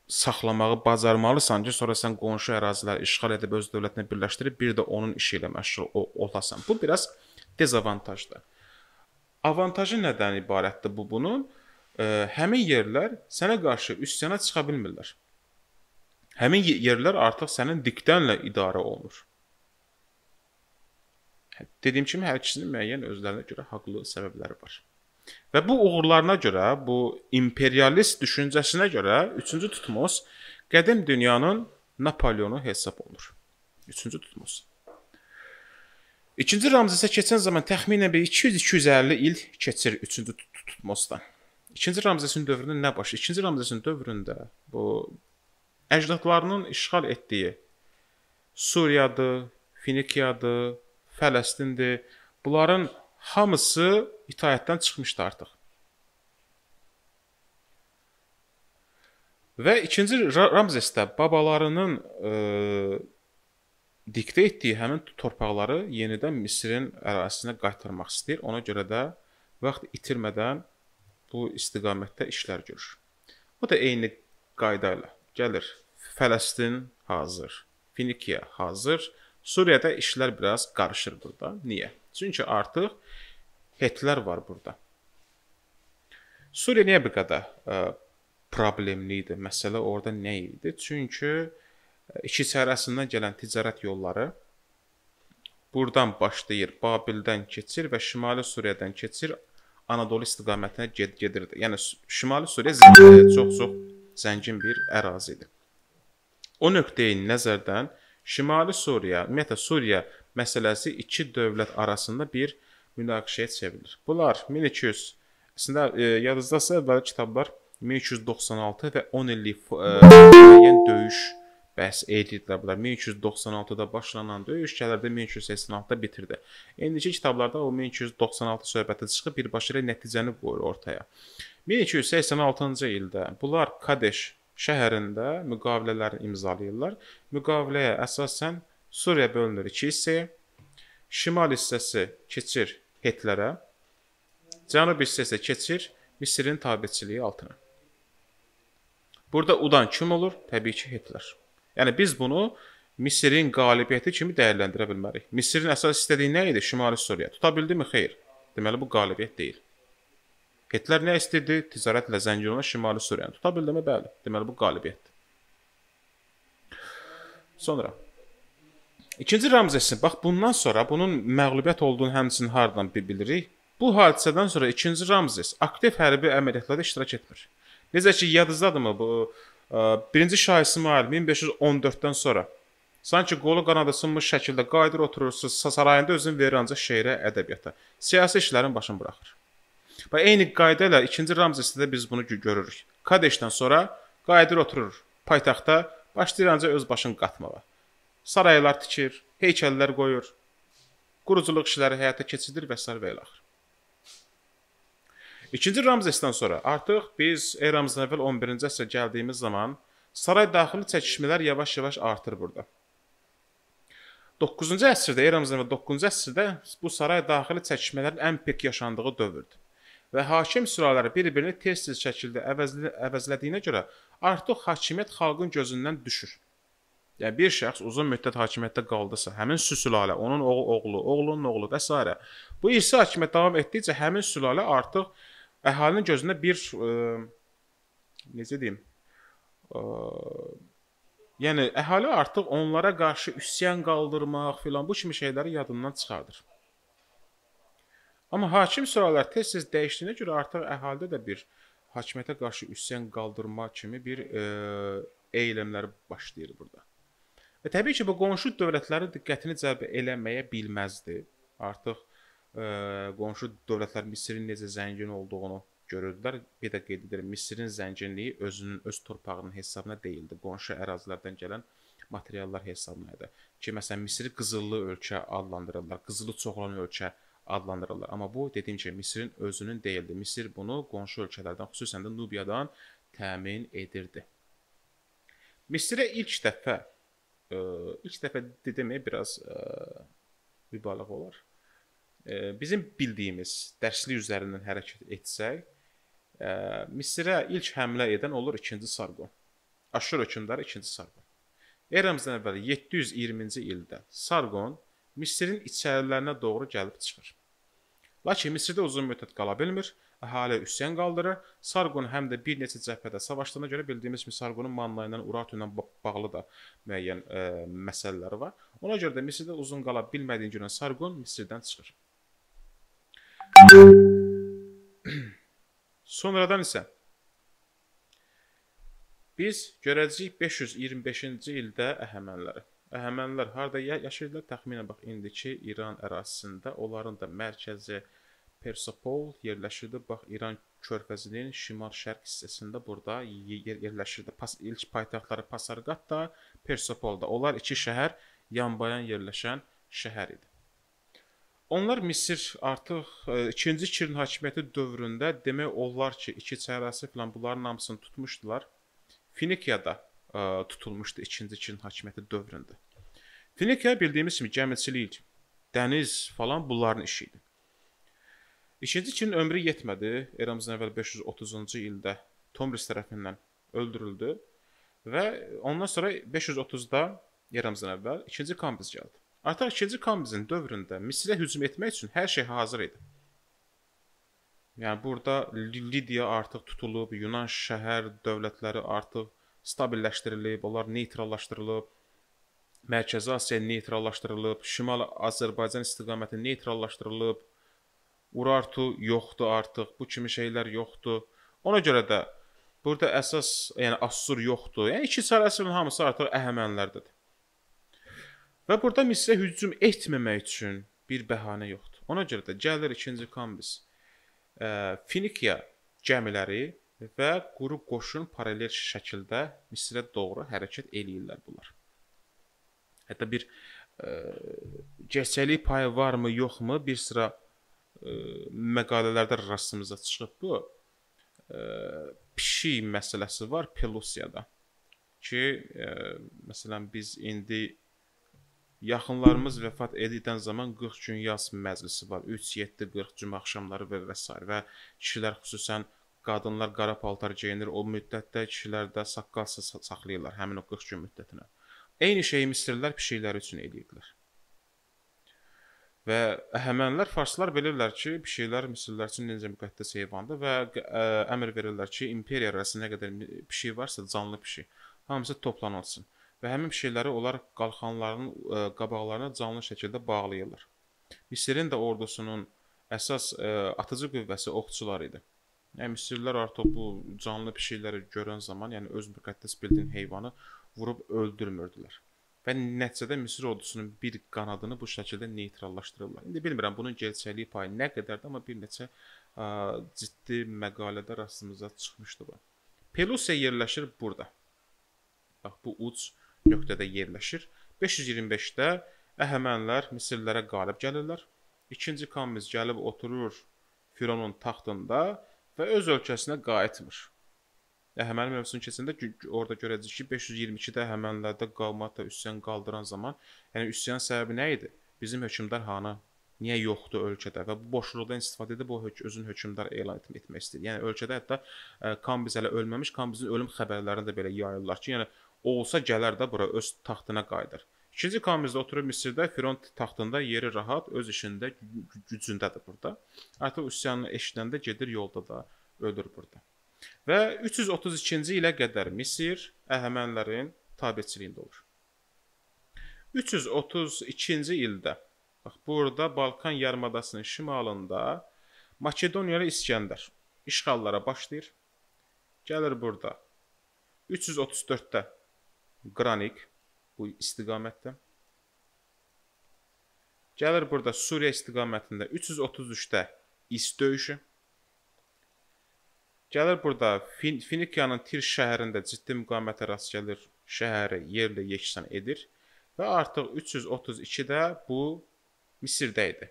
saxlamağı bacarmalısan ki, sonra sən qonşu əraziləri işğal edib öz dövlətinə birləşdirib bir də onun işi ilə məşğul olasan. Bu biraz dezavantajdır. Avantajı nədən ibarətdir bu bunun? Ə, həmin yerlər sənə qarşı üsyana çıxa bilmirlər. Həmin yerlər artıq sənin diktənlə idarə olunur. Hə, dediyim kimi hər ikisinin müəyyən özlərinə görə haqlı səbəbləri var. Və bu uğurlarına görə, bu imperialist düşüncəsinə görə 3-cü Tutmos qədim dünyanın Napoleonu hesab olunur. 3-cü Tutmos. İkinci Ramzesə keçən zaman təxminən bir 200-250 il keçir 3-cü Tutmosdan. İkinci Ramzesin dövrünün nə başı? İkinci Ramzesin dövründə bu əcdadlarının işğal etdiyi Suriyadır, Finikiyadır, Fələstindir. Bunların hamısı itayətdən çıxmışdı artıq. Və ikinci Ramzes də babalarının e, diktə etdiyi həmin torpaqları yenidən Misirin ərazisinə qaytarmaq istəyir. Ona görə də vaxt itirmədən bu istiqamətdə işlər görür. Bu da eyni qayda ilə gəlir. Fələstin hazır, Finikiya hazır. Suriyada işlər biraz qarışır burada. Niyə? Çünki artıq hetlər var burada. Suriya niyə bir qədər ə, e, problemli idi? Məsələ orada nə idi? Çünki e, iki sərhəsindən gələn ticarət yolları burdan başlayır, Babildən keçir və şimali Suriyadan keçir, Anadolu istiqamətinə ged gedirdi. Yəni şimali Suriya çox-çox e, zəngin bir ərazidir. O nöqteyi nəzərdən Şimali Suriya, ümumiyyətlə Suriya məsələsi iki dövlət arasında bir münaqişəyə çevrilir. Bunlar 1200 əslində e, yadınızdasa əvvəl kitablar 1296 və 10 illik e, müəyyən döyüş bəhs edirdilər bunlar. 1296-da başlanan döyüş gəlirdi 1286-da bitirdi. İndiki kitablarda o 1296 söhbəti çıxıb birbaşa nəticəni qoyur ortaya. 1286-cı ildə bunlar Kadeş şəhərində müqavilələr imzalayırlar. Müqaviləyə əsasən Suriya bölünür iki hissəyə. Şimal hissəsi keçir Hetlərə. Cənub hissəsi keçir Misirin tabeçiliyi altına. Burada udan kim olur? Təbii ki, Hetlər. Yəni biz bunu Misirin qalibiyyəti kimi dəyərləndirə bilmərik. Misirin əsas istədiyi nə idi? Şimali Suriya. Tuta bildimi? Xeyr. Deməli bu qalibiyyət deyil. Hetlər nə istədi? Ticarətlə Zəngilona, Şimali Suriyanı tuta bildimi? Bəli. Deməli bu qalibiyyətdir. Sonra İkinci Ramzesin, bax bundan sonra bunun məğlubiyyət olduğunu həmçinin hardan bilirik? Bu hadisədən sonra ikinci Ramzes aktiv hərbi əməliyyatlarda iştirak etmir. Necə ki yadınızdadırmı bu 1-ci Şah İsmail 1514-dən sonra sanki qolu qanada sınmış şəkildə qayıdır oturursunuz, sarayında özünü verir ancaq şeirə, ədəbiyyata. Siyasi işlərin başını buraxır. Və eyni qayda ilə 2-ci Ramzesdə də biz bunu görürük. Kadeşdən sonra qayıdır oturur paytaxta, başlayır ancaq öz başını qatmağa saraylar tikir, heykəllər qoyur, quruculuq işləri həyata keçirir və s. və ilaxır. İkinci Ramzesdən sonra artıq biz eramızdan əvvəl 11-ci əsrə gəldiyimiz zaman saray daxili çəkişmələr yavaş-yavaş artır burada. 9-cu əsrdə, eramızdan əvvəl 9-cu əsrdə bu saray daxili çəkişmələrin ən pik yaşandığı dövrdür. Və hakim sülalələri bir-birini tez-tez şəkildə əvəzlədiyinə görə artıq hakimiyyət xalqın gözündən düşür. Yəni bir şəxs uzun müddət hakimiyyətdə qaldısa, həmin sülalə, onun oğlu, oğlu, oğlunun oğlu və s. bu irsi hakimiyyət davam etdikcə həmin sülalə artıq əhalinin gözündə bir ə, e, necə deyim, ə, e, yəni əhali artıq onlara qarşı üsyan qaldırmaq filan bu kimi şeyləri yadından çıxardır. Amma hakim sülalələr tez-tez dəyişdiyinə görə artıq əhaldə də bir hakimiyyətə qarşı üsyan qaldırma kimi bir ə, e, eyləmlər başlayır burada. Və e, təbii ki, bu qonşu dövlətlərin diqqətini cəlb eləməyə bilməzdi. Artıq ə, e, qonşu dövlətlər Misirin necə zəngin olduğunu görürdülər. Bir də qeyd edirəm, Misirin zənginliyi özünün öz torpağının hesabına deyildi. Qonşu ərazilərdən gələn materiallar hesabına idi. Ki məsələn Misri qızıllı ölkə adlandırırlar, qızılı çoxlan ölkə adlandırırlar. Amma bu dediyim kimi Misirin özünün deyildi. Misir bunu qonşu ölkələrdən, xüsusən də Nubiyadan təmin edirdi. Misirə ilk dəfə ə, ilk dəfə deməyə biraz ə, e, mübaliğ olar. Ə, bizim bildiyimiz dərslik üzərindən hərəkət etsək, ə, e, Misirə ilk həmlə edən olur 2-ci Sarqon. Aşur hökmdarı 2-ci Sarqon. Eramızdan əvvəl 720-ci ildə Sarqon Misirin içərilərinə doğru gəlib çıxır. Lakin Misirdə uzun müddət qala bilmir əhali üsyan qaldırır. Sarqon həm də bir neçə cəbhədə savaşdığına görə bildiyimiz kimi Sarqonun Manna ilə Urartu ilə bağlı da müəyyən ə, e, məsələləri var. Ona görə də Misirdə uzun qala bilmədiyi görə Sarqon Misirdən çıxır. Sonradan isə biz görəcəyik 525-ci ildə Əhəmənləri. Əhəmənlər harda yaşayırdılar? Təxminən bax indiki İran ərazisində, onların da mərkəzi, Persopol yerləşirdi. Bax İran körfəzinin şimal-şərq hissəsində burada yer yerləşirdi. Pas ilk paytaxtları Pasarqat da, Persopol da. Onlar iki şəhər yanbayan yerləşən şəhər idi. Onlar Misir artıq 2-ci e, Kirin hakimiyyəti dövründə demək olar ki, iki çərəsi filan bunların hamısını tutmuşdular. Finikiyada ə, e, tutulmuşdu 2-ci Kirin hakimiyyəti dövründə. Finikiya bildiyimiz kimi gəmiçilik, dəniz falan bunların işi idi. İkinci Kinin ömrü yetmədi. Eramızdan əvvəl 530-cu ildə Tomris tərəfindən öldürüldü və ondan sonra 530-da eramızdan əvvəl 2-ci Kambiz gəldi. Artıq 2-ci Kambizin dövründə Misirə hücum etmək üçün hər şey hazır idi. Yəni burada Lidiya artıq tutulub, Yunan şəhər dövlətləri artıq stabilləşdirilib, onlar neytrallaşdırılıb. Mərkəzi Asiya neytrallaşdırılıb, Şimal Azərbaycan istiqaməti neytrallaşdırılıb Urartu yoxdur artıq. Bu kimi şeylər yoxdur. Ona görə də burada əsas, yəni Assur yoxdur. Yəni 2-ci əsrin hamısı artıq Əhəmənilərdədir. Və burada Misrə hücum etməmək üçün bir bəhanə yoxdur. Ona görə də gəlir 2-ci Kambis ə, Finikiya gəmiləri və quru qoşun paralel şəkildə Misrə doğru hərəkət eləyirlər bunlar. Hətta bir ə, gerçəklik payı varmı, yoxmu bir sıra məqalələrdə rastımıza çıxıb bu pişik məsələsi var Pelusiyada ki, ə, məsələn biz indi yaxınlarımız vəfat edildən zaman 40 gün yas məclisi var. 3-7-40 cümə axşamları və və s. və kişilər xüsusən qadınlar qara paltar geyinir. O müddətdə kişilər də saqqal saxlayırlar həmin o 40 gün müddətinə. Eyni şeyi misirlər pişikləri üçün edirdilər. Və Əhəmənilər, farslar bilirlər ki, pişiklər misillər üçün necə müqəddəs heyvandır və ə, əmr verirlər ki, imperiya ərazisinə qədər pişik varsa, canlı pişik, hamısı toplanılsın. Və həmin pişikləri onlar qalxanların ə, qabaqlarına canlı şəkildə bağlayırlar. Misirin də ordusunun əsas ə, atıcı qüvvəsi oxçular idi. Yəni misirlər artıq bu canlı pişikləri görən zaman, yəni öz müqəddəs bildiyin heyvanı vurub öldürmürdülər və nəticədə Misir ordusunun bir qanadını bu şəkildə neytrallaşdırırlar. İndi bilmirəm bunun gerçəkliyi payı nə qədərdir, amma bir neçə ə, ciddi məqalədə rastımıza çıxmışdı bu. Pelusiya yerləşir burada. Bax bu uc nöqtədə yerləşir. 525-də Əhəmənilər Misirlərə qalib gəlirlər. İkinci Kambiz gəlib oturur Fironun taxtında və öz ölkəsinə qayıtmır. Əhəməni mövzusunu keçəndə orada görəcəyik ki, 522-də Əhəmənilərdə qalmata üsyan qaldıran zaman, yəni üsyan səbəbi nə idi? Bizim hökmdar hanı? Niyə yoxdur ölkədə və bu boşluqdan istifadə edib o hök özün hökmdar elan etmək etmək istəyir. Yəni ölkədə hətta e, Kambiz hələ ölməmiş, Kambizin ölüm xəbərlərini də belə yayırlar ki, yəni olsa gələr də bura öz taxtına qayıdır. İkinci Kamizdə oturub Misirdə Firon taxtında yeri rahat, öz işində, gücündədir burada. Artıq üsyanı eşidəndə gedir yolda da ölür burada və 332-ci ilə qədər Misir Əhəmənilərin tabeçiliyində olur. 332-ci ildə bax burada Balkan yarımadasının şimalında Makedoniyalı İskəndər işğallara başlayır. Gəlir burada 334-də Qranik bu istiqamətdə. Gəlir burada Suriya istiqamətində 333-də İs döyüşü. Gəlir burada fin Finikiyanın Tir şəhərində ciddi müqavimətə rast gəlir, şəhəri yerlə yeksan edir və artıq 332-də bu Misirdə idi.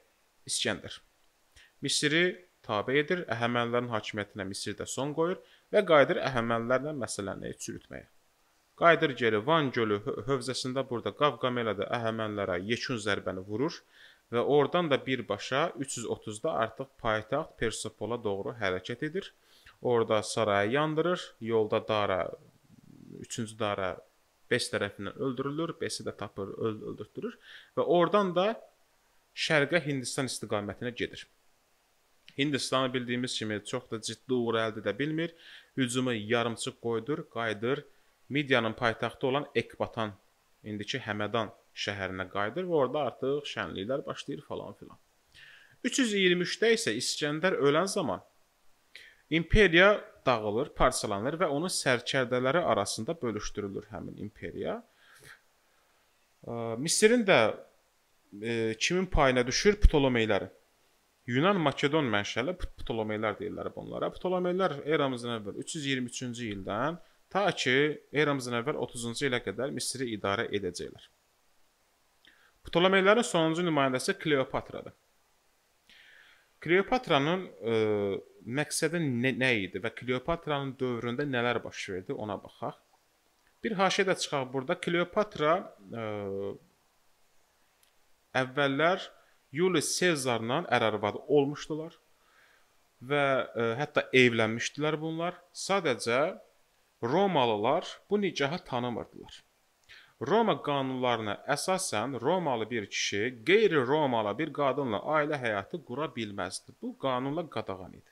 İskəndər. Misiri tabe edir, Əhəmənilərin hakimiyyətinə Misirdə son qoyur və qayıdır Əhəmənilərlə məsələni çürütməyə. Qayıdır geri Van gölü hövzəsində burada Qavqamelada Əhəmənilərə yekun zərbəni vurur və oradan da birbaşa 330-da artıq paytaxt Persepola doğru hərəkət edir Orada sarayı yandırır, yolda Dara, üçüncü Dara 5 tərəfindən öldürülür, 5-i də tapır, öld öldürtdürür və oradan da şərqə Hindistan istiqamətinə gedir. Hindistanı bildiyimiz kimi çox da ciddi uğur əldə edə bilmir. Hücumu yarımçıq qoydur, qayıdır. Midiyanın paytaxtı olan Ekbatan, indiki Həmədan şəhərinə qayıdır və orada artıq şənliklər başlayır falan filan. 323-də isə İskəndər ölən zaman İmperiya dağılır, parçalanır və onun sərkərdələri arasında bölüşdürülür həmin imperiya. Misirin də e, kimin payına düşür? Ptolemeylərin. Yunan Makedon mənşəli Ptolemeylər deyirlər bunlara. Ptolemeylər eramızdan əvvəl 323-cü ildən ta ki eramızdan əvvəl 30-cu ilə qədər Misri idarə edəcəklər. Ptolemeylərin sonuncu nümayəndəsi Kleopatradır. Kleopatranın e, məqsədi nə, nə idi və Kleopatranın dövründə nələr baş verdi, ona baxaq. Bir haşiyə də çıxaq burada. Kleopatra e, əvvəllər Yulius Sezarla ər-arvad olmuşdular və e, hətta evlənmişdilər bunlar. Sadəcə Romalılar bu nigahı tanımırdılar. Roma qanunlarına əsasən Romalı bir kişi qeyri-Romalı bir qadınla ailə həyatı qura bilməzdi. Bu qanunla qadağan idi.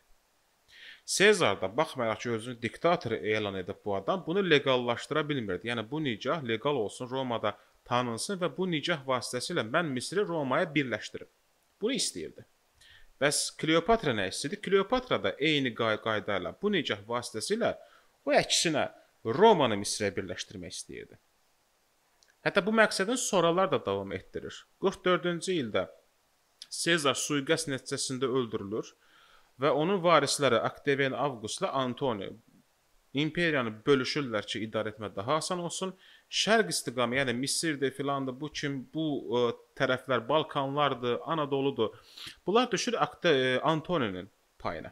Sezar da baxmayaraq ki, özünü diktator elan edib bu adam, bunu leqallaşdıra bilmirdi. Yəni bu nikah leqal olsun, Romada tanınsın və bu nikah vasitəsilə mən Misri Romaya birləşdirim. Bunu istəyirdi. Bəs Kleopatra nə istədi? Kleopatra da eyni qay qayda ilə bu nikah vasitəsilə o əksinə Romanı Misrə birləşdirmək istəyirdi. Hətta bu məqsədin sonralar da davam etdirir. 44-cü ildə Sezar sui-qəsd nəticəsində öldürülür və onun varisləri Oktavian Avqustla Antoni imperiyanı bölüşürlər ki, idarə etmə daha asan olsun. Şərq istiqamı, yəni Misirdir, filandır, bu kim, bu ə, e, tərəflər Balkanlardır, Anadoludur. Bunlar düşür Akta e, Antoninin payına.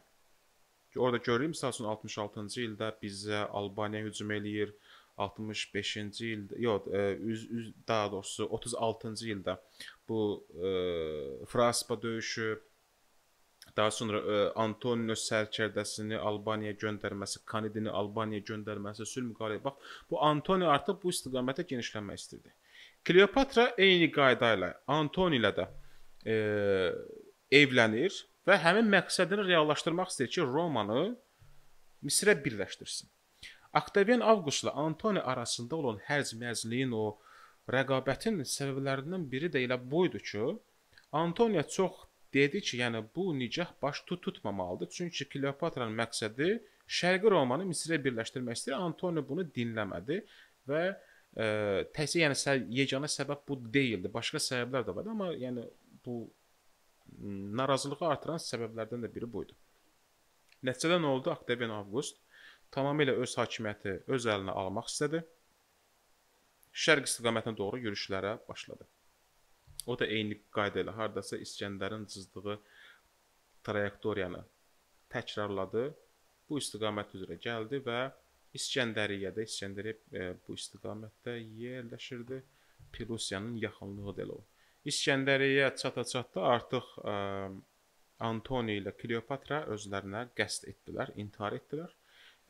Orda görürük, məsəl üçün 66-cı ildə bizə Albaniya hücum eləyir. 65-ci ildə, yox, e, üz, üz, daha doğrusu 36-cı ildə bu ə, e, Fraspa döyüşü daha sonra ə, e, Antonio sərkərdəsini Albaniyaya göndərməsi, Kanidini Albaniyaya göndərməsi, sülh müqaviləsi. Bax, bu Antonio artıq bu istiqamətə genişlənmək istirdi. Kleopatra eyni qayda ilə Antoni ilə də ə, evlənir və həmin məqsədini reallaşdırmaq istəyir ki, Romanı Misrə birləşdirsin. Oktavian Avqustla Antoni arasında olan hərc-mərzliyin o rəqabətin səbəblərindən biri də elə bu idi ki, Antoniya çox dedi ki, yəni bu nikah baş tut tutmamalıdır. Çünki Kleopatranın məqsədi Şərqi Romanı Misirə birləşdirmək istəyir. Antoni bunu dinləmədi və ə, e, təkcə yəni sə yeganə səbəb bu deyildi. Başqa səbəblər də var, amma yəni bu narazılığı artıran səbəblərdən də biri bu idi. Nəticədə nə oldu? Oktavian Avqust tamamilə öz hakimiyyəti öz əlinə almaq istədi. Şərq istiqamətinə doğru yürüşlərə başladı. O da eyni qayda ilə hardasa İskəndərin cızdığı trayektoriyanı təkrarladı. Bu istiqamət üzrə gəldi və İskəndəriyyədə, İskəndəriyyə e, bu istiqamətdə yerləşirdi. Pelusiyanın yaxınlığı da elə o. İskəndəriyyə çata-çatda artıq ə, e, Antoni ilə Kleopatra özlərinə qəsd etdilər, intihar etdilər.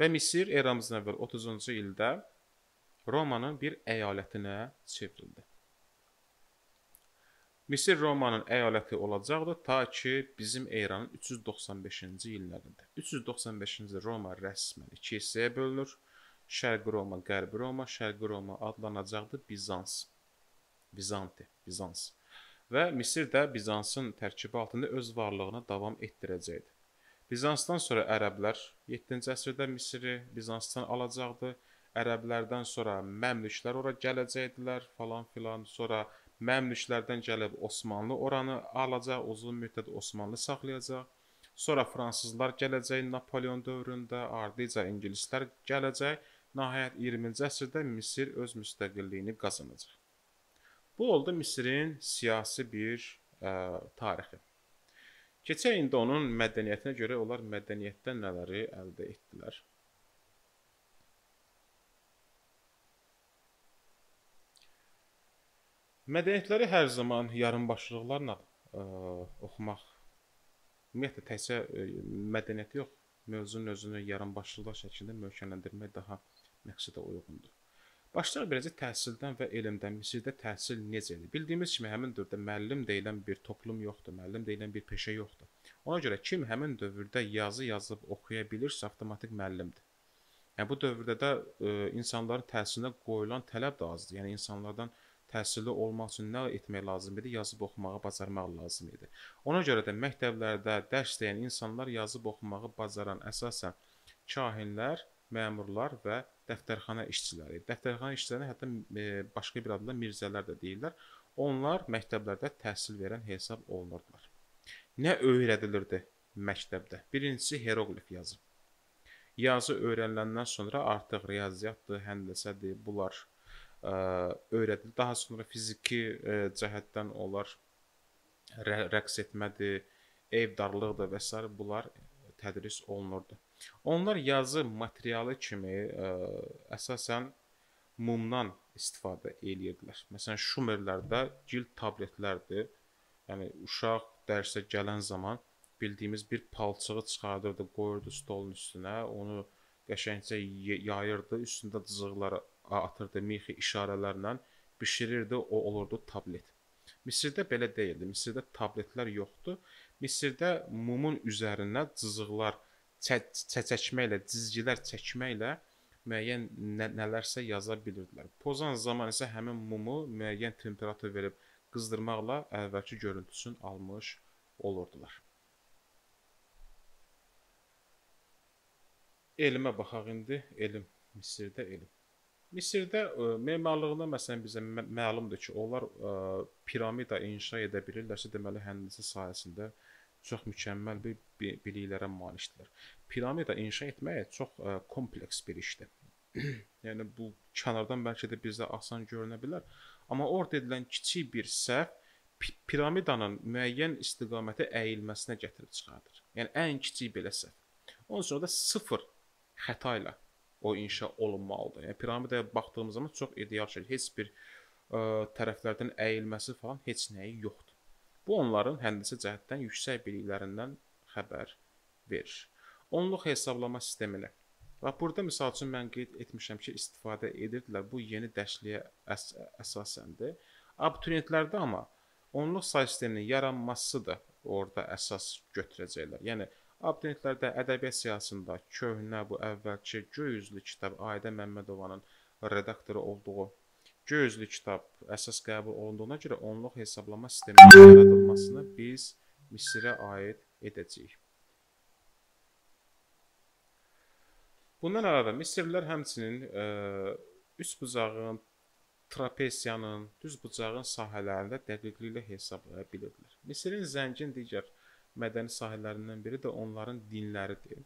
Və Misir eramızdan əvvəl 30-cu ildə Romanın bir əyalətinə çevrildi. Misir Romanın əyaləti olacaqdı ta ki bizim eranın 395-ci illərində. 395-ci Roma rəsmən iki hissəyə bölünür. Şərqi Roma, Qərbi Roma, Şərqi Roma adlanacaqdı Bizans. Bizanti, Bizans. Və Misir də Bizansın tərkibi altında öz varlığını davam etdirəcəkdi. Bizansdan sonra ərəblər 7-ci əsrdə Misri Bizansdan alacaqdı. Ərəblərdən sonra Məmlüklər ora gələcəkdilər falan filan. Sonra Məmlüklərdən gəlib Osmanlı oranı alacaq, uzun müddət Osmanlı saxlayacaq. Sonra fransızlar gələcək Napoleon dövründə, ardınca ingilislər gələcək. Nəhayət 20-ci əsrdə Misir öz müstəqilliyini qazanacaq. Bu oldu Misirin siyasi bir ə, e, tarixi. Keçək indi onun mədəniyyətinə görə onlar mədəniyyətdən nələri əldə etdilər? Mədəniyyətləri hər zaman yarımbaşlıqlarla ə, e, oxumaq ümumiyyətlə təkcə ə, e, mədəniyyəti yox, mövzunun özünü yarımbaşlıq şəklində möhkəmləndirmək daha məqsədə uyğundur. Başlar beləcə təhsildən və elmdən. Misirdə təhsil necədir? Bildiyimiz kimi həmin dövrdə müəllim deyilən bir toplum yoxdur, müəllim deyilən bir peşə yoxdur. Ona görə kim həmin dövrdə yazı yazıb oxuya bilirsə, avtomatik müəllimdir. Yəni bu dövrdə də ə, e, insanların təhsilinə qoyulan tələb də azdır. Yəni insanlardan təhsilli olmaq üçün nə etmək lazım idi? Yazıb oxumağı bacarmaq lazım idi. Ona görə də məktəblərdə dərs deyən insanlar yazıb oxumağı bacaran əsasən kahinlər məmurlar və dəftərxana işçiləri. Dəftərxana işçilərinə hətta e, başqa bir adla mirzələr də deyirlər. Onlar məktəblərdə təhsil verən hesab olunurdular. Nə öyrədilirdi məktəbdə? Birincisi heroqlif yazı. Yazı öyrəniləndən sonra artıq riyaziyyatdır, həndəsədir, bunlar ə, e, öyrədilir. Daha sonra fiziki ə, e, cəhətdən onlar rəqs etmədir, evdarlıq da və s. bunlar tədris olunurdu. Onlar yazı materialı kimi ə, e, əsasən mumdan istifadə eləyirdilər. Məsələn, şumerlərdə gil tabletlərdir. Yəni uşaq dərsə gələn zaman bildiyimiz bir palçığı çıxardırdı, qoyurdu stolun üstünə, onu qəşəngcə yayırdı, üstündə cızıqları atırdı mixi işarələrlə, bişirirdi, o olurdu tablet. Misirdə belə deyildi. Misirdə tabletlər yoxdur. Misirdə mumun üzərinə cızıqlar çəkməklə, cizgilər çəkməklə müəyyən nə, nələrsə yaza bilirdilər. Pozan zaman isə həmin mumu müəyyən temperatur verib qızdırmaqla əvvəlki görüntüsünü almış olurdular. Elmə baxaq indi, elm Misirdə elm. Misirdə ə, e, memarlığına məsələn bizə məlumdur ki, onlar ə, e, piramida inşa edə bilirlərsə, deməli həndəsə sahəsində çox mükəmməl bir biliklərə malikdirlər. Piramida inşa etmək çox ə, e, kompleks bir işdir. yəni bu kənardan bəlkə də bizə asan görünə bilər, amma orada edilən kiçik bir səhv piramidanın müəyyən istiqamətə əyilməsinə gətirib çıxardır. Yəni ən kiçik belə səhv. Onun üçün orada 0 xəta ilə o inşa olunmalıdır. Yəni piramidaya baxdığımız zaman çox ideal şey, heç bir ə, e, tərəflərdən əyilməsi falan heç nəyi yoxdur. Bu onların həndəsə cəhətdən yüksək biliklərindən xəbər verir. Onluq hesablama sistemi ilə Raporda misal üçün mən qeyd etmişəm ki, istifadə edirdilər. Bu yeni dərsliyə əs əsasəndir. Abituriyentlərdə amma onluq say sisteminin yaranması da orada əsas götürəcəklər. Yəni abituriyentlərdə ədəbiyyat siyasətində köhnə bu əvvəlki Göyüzlü kitab Aidə Məmmədovanın redaktoru olduğu Göyüzlü kitab əsas qəbul olunduğuna görə onluq hesablama sisteminin yaradılmasını biz Misirə aid edəcəyik. Bundan əlavə misirlər həmçinin ə, e, üst bucağın, trapesiyanın, düz bucağın sahələrində dəqiqliklə hesablaya bilirdilər. Misirin zəngin digər mədəni sahələrindən biri də onların dinləridir.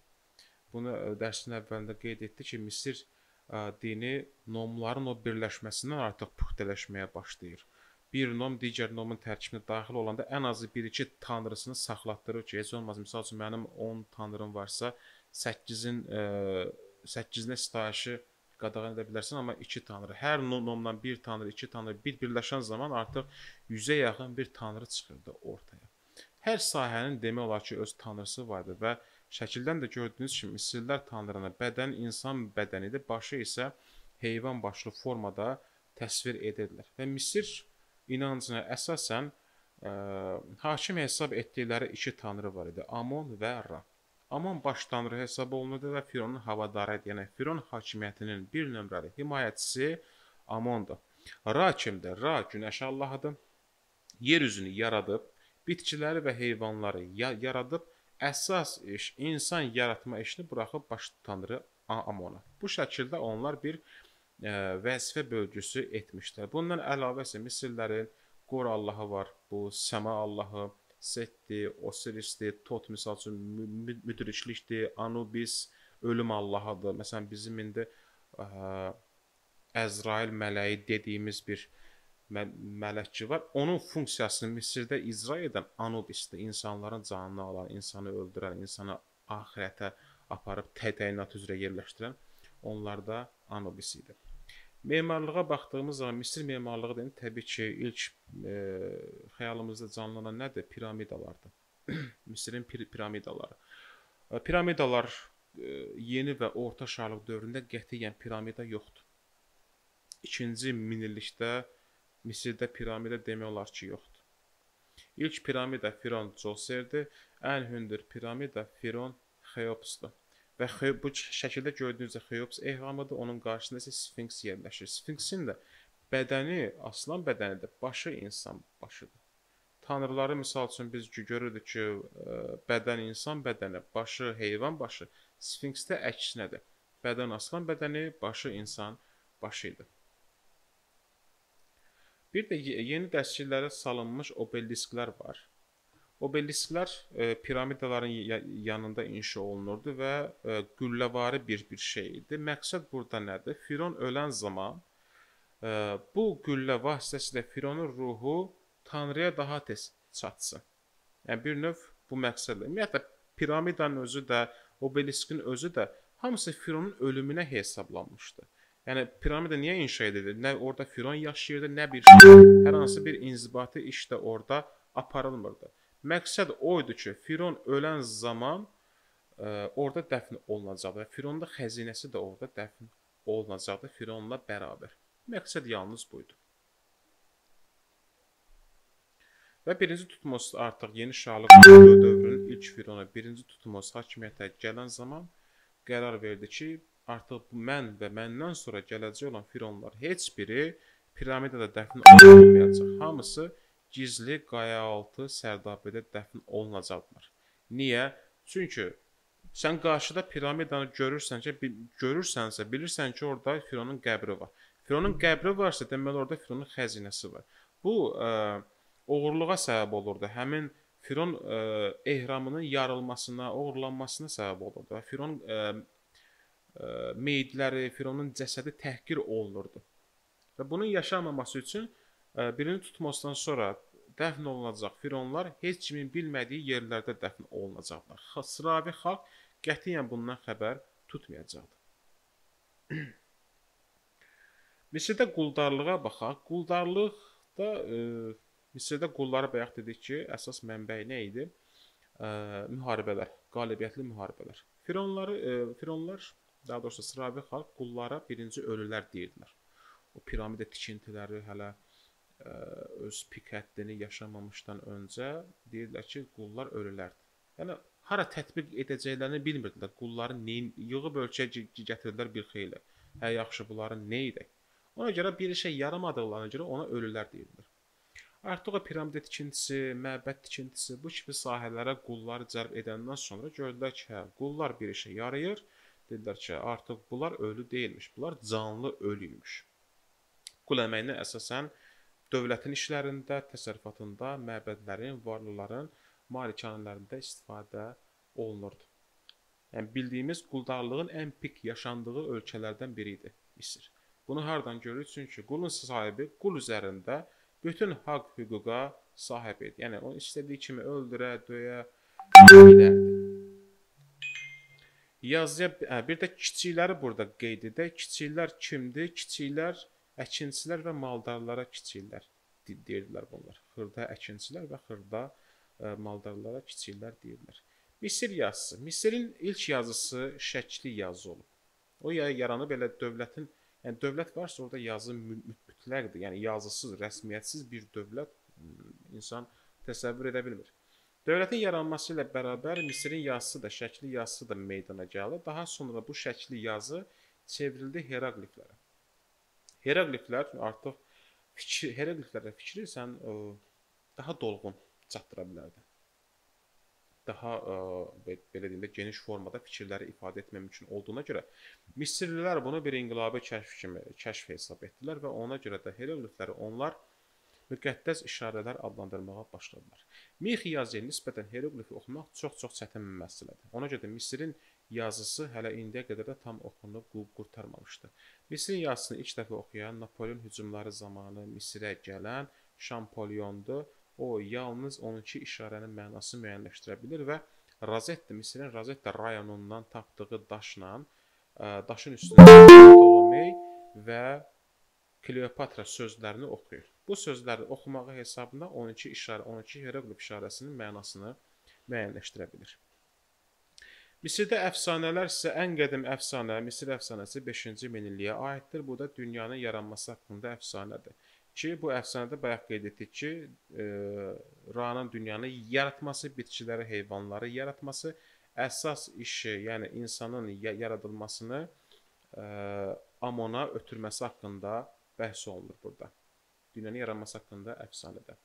Bunu e, dərsin əvvəlində qeyd etdi ki, Misir ə, e, dini nomların o birləşməsindən artıq puxtələşməyə başlayır bir nom digər nomun tərkibinə daxil olanda ən azı 1-2 tanrısını saxlatdırır ki, heç olmaz məsəl üçün mənim 10 tanrım varsa, 8-in 8-nə e, sitayişi qadağan edə bilərsən, amma 2 tanrı. Hər nomdan 1 tanrı, 2 tanrı bir birləşən zaman artıq 100-ə yaxın bir tanrı çıxırdı ortaya. Hər sahənin demək olar ki, öz tanrısı vardı və şəkildən də gördüyünüz kimi misillər tanrına bədən insan bədənidir, başı isə heyvan başlı formada təsvir edirlər. Və Misir inancına əsasən ə, e, hakim hesab etdikləri iki tanrı var idi: Amon və Ra. Amon baş tanrı hesab olunurdu və Fironun havadarı idi. Yəni Firon hakimiyyətinin bir nömrəli himayəçisi Amondur. Ra kimdir? Ra günəş Allahıdır. Yer üzünü yaradıb, bitkiləri və heyvanları ya yaradıb, əsas iş insan yaratma işini buraxıb baş tanrı Amona. Bu şəkildə onlar bir E, vəzifə bölgüsü etmişdir. Bundan əlavə isə misillərin Qor Allahı var, bu Səma Allahı, Setti, Osirisdir, Tot misal üçün müdriklikdir, Anubis, ölüm Allahıdır. Məsələn bizim indi ə, e, Əzrail mələyi dediyimiz bir mə mələkçi var. Onun funksiyasını Misirdə icra edən Anubisdir. İnsanların canını alan, insanı öldürən, insanı axirətə aparıb təyinat üzrə yerləşdirən onlarda Anubis idi. Memarlığa baxdığımız zaman Misir memarlığı deyəndə təbii ki, ilk e, xəyalımızda canlanan nədir? Piramidalardır. Misirin pir piramidaları. E, piramidalar e, yeni və orta şarlıq dövründə qətiyyən piramida yoxdur. 2-ci minillikdə Misirdə piramida demək olar ki, yoxdur. İlk piramida Firon Djoserdir. Ən hündür piramida Firon Xeopsdur. Və bu şəkildə gördüyünüz Xeops ehramıdır, onun qarşısında isə Sfinks yerləşir. Sfinksin də bədəni, aslan bədəni də başı insan başıdır. Tanrıları misal üçün biz görürük ki, bədən insan bədəni, başı heyvan başı, Sfinksdə əksinədir. Bədən aslan bədəni, başı insan başı idi. Bir də yeni dəstəklərə salınmış obelisklər var. Obelisklər e, piramidaların yanında inşa olunurdu və e, qülləvari bir bir şey idi. Məqsəd burada nədir? Firon ölən zaman e, bu qüllə vasitəsilə Fironun ruhu Tanrıya daha tez çatsın. Yəni bir növ bu məqsədlə. Ümumiyyətlə piramidanın özü də, obeliskin özü də hamısı Fironun ölümünə hesablanmışdı. Yəni piramida niyə inşa edildi? Nə orada Firon yaşayırdı, nə bir şey, hər hansı bir inzibati iş də orada aparılmırdı. Məqsəd o idi ki, Firon ölən zaman ə, e, orada dəfn olunacaqdı və Fironun da xəzinəsi də orada dəfn olunacaqdı Fironla bərabər. Məqsəd yalnız bu idi. Və birinci Tutmos artıq yeni şahlıq dövrünün ilk Firona birinci Tutmos hakimiyyətə gələn zaman qərar verdi ki, artıq mən və məndən sonra gələcək olan Fironlar heç biri piramidada dəfn olunmayacaq. Hamısı gizli qayaaltı sərdabədə dəfn olunacaqlar. Niyə? Çünki sən qarşıda piramidanı görürsən ki, görürsənsə, bilirsən ki, orada Fironun qəbri var. Fironun qəbri varsa, deməli orada Fironun xəzinəsi var. Bu ə, oğurluğa səbəb olurdu. Həmin Firon ə, ehramının yarılmasına, oğurlanmasına səbəb olurdu və Firon ə, ə, meyidləri, Fironun cəsədi təhqir olunurdu. Və bunun yaşanmaması üçün birini tutmasdan sonra dəfn olunacaq. Fironlar heç kimin bilmədiyi yerlərdə dəfn olunacaqlar. Sıravi xalq qətiyyən bundan xəbər tutmayacaqdı. Misirdə quldarlığa baxaq. Quldarlıqda e, Misirdə qulları bayaq dedik ki, əsas mənbəyi nə idi? E, müharibələr, qalibiyyətli müharibələr. Fironları e, Fironlar, daha doğrusu sıravi xalq qullara birinci ölülər deyirdilər. O piramida tikintiləri hələ e, öz pik həddini yaşamamışdan öncə deyirlər ki, qullar ölülərdir. Yəni hara tətbiq edəcəklərini bilmirdilər. Qulları neyin yığıb ölkəyə gətirdilər bir xeyli. Hə yaxşı, bunların nə idi? Ona görə bir işə yaramadığına görə ona ölülər deyirlər. Artıq o piramid tikintisi, məbəd tikintisi bu kimi sahələrə qulları cəlb edəndən sonra gördülər ki, hə, qullar bir işə yarayır. Dedilər ki, artıq bunlar ölü deyilmiş, bunlar canlı ölüymüş. Qul əməyinə əsasən e, dövlətin işlərində, təsərrüfatında, məbədlərin, varlıların malikanələrində istifadə olunurdu. Yəni bildiyimiz quldarlığın ən pik yaşandığı ölkələrdən biri idi Misir. Bunu hardan görürük? Çünki qulun sahibi qul üzərində bütün haqq hüquqa sahib idi. Yəni onu istədiyi kimi öldürə, döyə bilərdi. Yazıya hə, bir də kiçikləri burada qeyd edək. Kiçiklər kimdir? Kiçiklər Əkinçilər və maldarlara kiçillər deyirlər bunlar. Xırda əkinçilər və xırda ə, e, maldarlara kiçillər deyirlər. Misir yazısı. Misirin ilk yazısı şəkli yazı olub. O ya yaranıb elə dövlətin, yəni dövlət varsa orada yazı mütləqdir. Yəni yazısız, rəsmiyyətsiz bir dövlət hmm, insan təsəvvür edə bilmir. Dövlətin yaranması ilə bərabər Misirin yazısı da, şəkli yazısı da meydana gəldi. Daha sonra bu şəkli yazı çevrildi heroqliflərə. Heroqliflər artıq fikir heroqliflərdə fikri sən ə, e, daha dolğun çatdıra bilərdin. Daha ə, e, belə deyim də geniş formada fikirləri ifadə etmək mümkün olduğuna görə Misirlilər bunu bir inqilabi kəşf kimi kəşf hesab etdilər və ona görə də heroqlifləri onlar müqəddəs işarələr adlandırmağa başladılar. Mixi yazıya nisbətən heroqlifi oxumaq çox-çox çətin bir məsələdir. Ona görə də Misirin yazısı hələ indiyə qədər də tam oxunub qurtarmamışdı. Misrin yazısını ilk dəfə oxuyan Napoleon hücumları zamanı Misirə gələn Şampolyondur. O yalnız 12 işarənin mənasını müəyyənləşdirə bilir və Razetta Misrin Razetta rayonundan tapdığı daşla e, daşın üstündə Ptolomey və Kleopatra sözlərini oxuyur. Bu sözləri oxumağı hesabına 12 işarə 12 heroqlif işarəsinin mənasını müəyyənləşdirə bilir. Misirdə əfsanələr isə ən qədim əfsanə Misir əfsanəsi 5-ci minilliyə aiddir. Bu da dünyanın yaranması haqqında əfsanədir. Ki bu əfsanədə bayaq qeyd etdik ki, e, Ranın dünyanı yaratması, bitkiləri, heyvanları yaratması əsas işi, yəni insanın yaradılmasını e, Amona ötürməsi haqqında bəhs olunur burada. Dünyanın yaranması haqqında əfsanədə.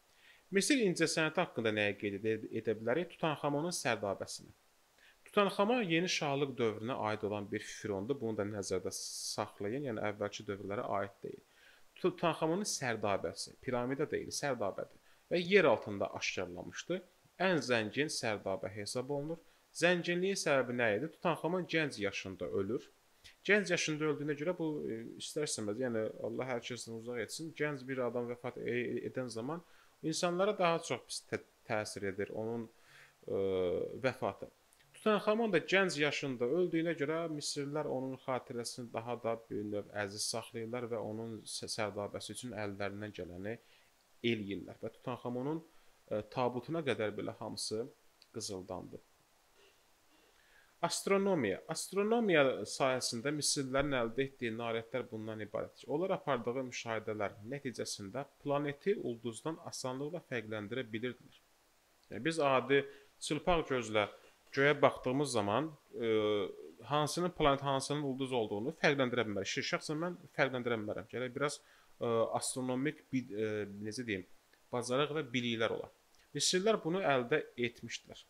Misir incəsənəti haqqında nəyə qeyd edə, edə bilərik? Tutanxamonun sərdabəsini. Tutanxama yeni şahlıq dövrünə aid olan bir firondur. Bunu da nəzərdə saxlayın, yəni əvvəlki dövrlərə aid deyil. Tutanxamonun sərdabəsi piramida deyil, sərdabədir və yer altında aşkarlanmışdı. Ən zəngin sərdabə hesab olunur. Zənginliyin səbəbi nə idi? Tutanxamon gənc yaşında ölür. Gənc yaşında öldüyünə görə bu e, istərsəməz, yəni Allah hər kəsdən uzaq etsin. Gənc bir adam vəfat e, edən zaman insanlara daha çox pis təsir edir onun ə, e, vəfatı. Tutanxamon da gənc yaşında öldüyünə görə Misirlilər onun xatirəsini daha da bir növ əziz saxlayırlar və onun sərdabəsi üçün əllərindən gələni eləyirlər və Tutanxamonun e, tabutuna qədər belə hamısı qızıldandı. Astronomiya. Astronomiya sahəsində Misirlilərin əldə etdiyi nailiyyətlər bundan ibarətdir. Onlar apardığı müşahidələr nəticəsində planeti ulduzdan asanlıqla fərqləndirə bilirdilər. Yəni biz adi çılpaq gözlə göyə baxdığımız zaman e, hansının planet, hansının ulduz olduğunu fərqləndirə bilmərik. Şir, şəxsən mən fərqləndirə bilmərəm. Gərək biraz e, astronomik bir e, necə deyim, bacarıq və biliklər ola. Misirlər bunu əldə etmişdilər.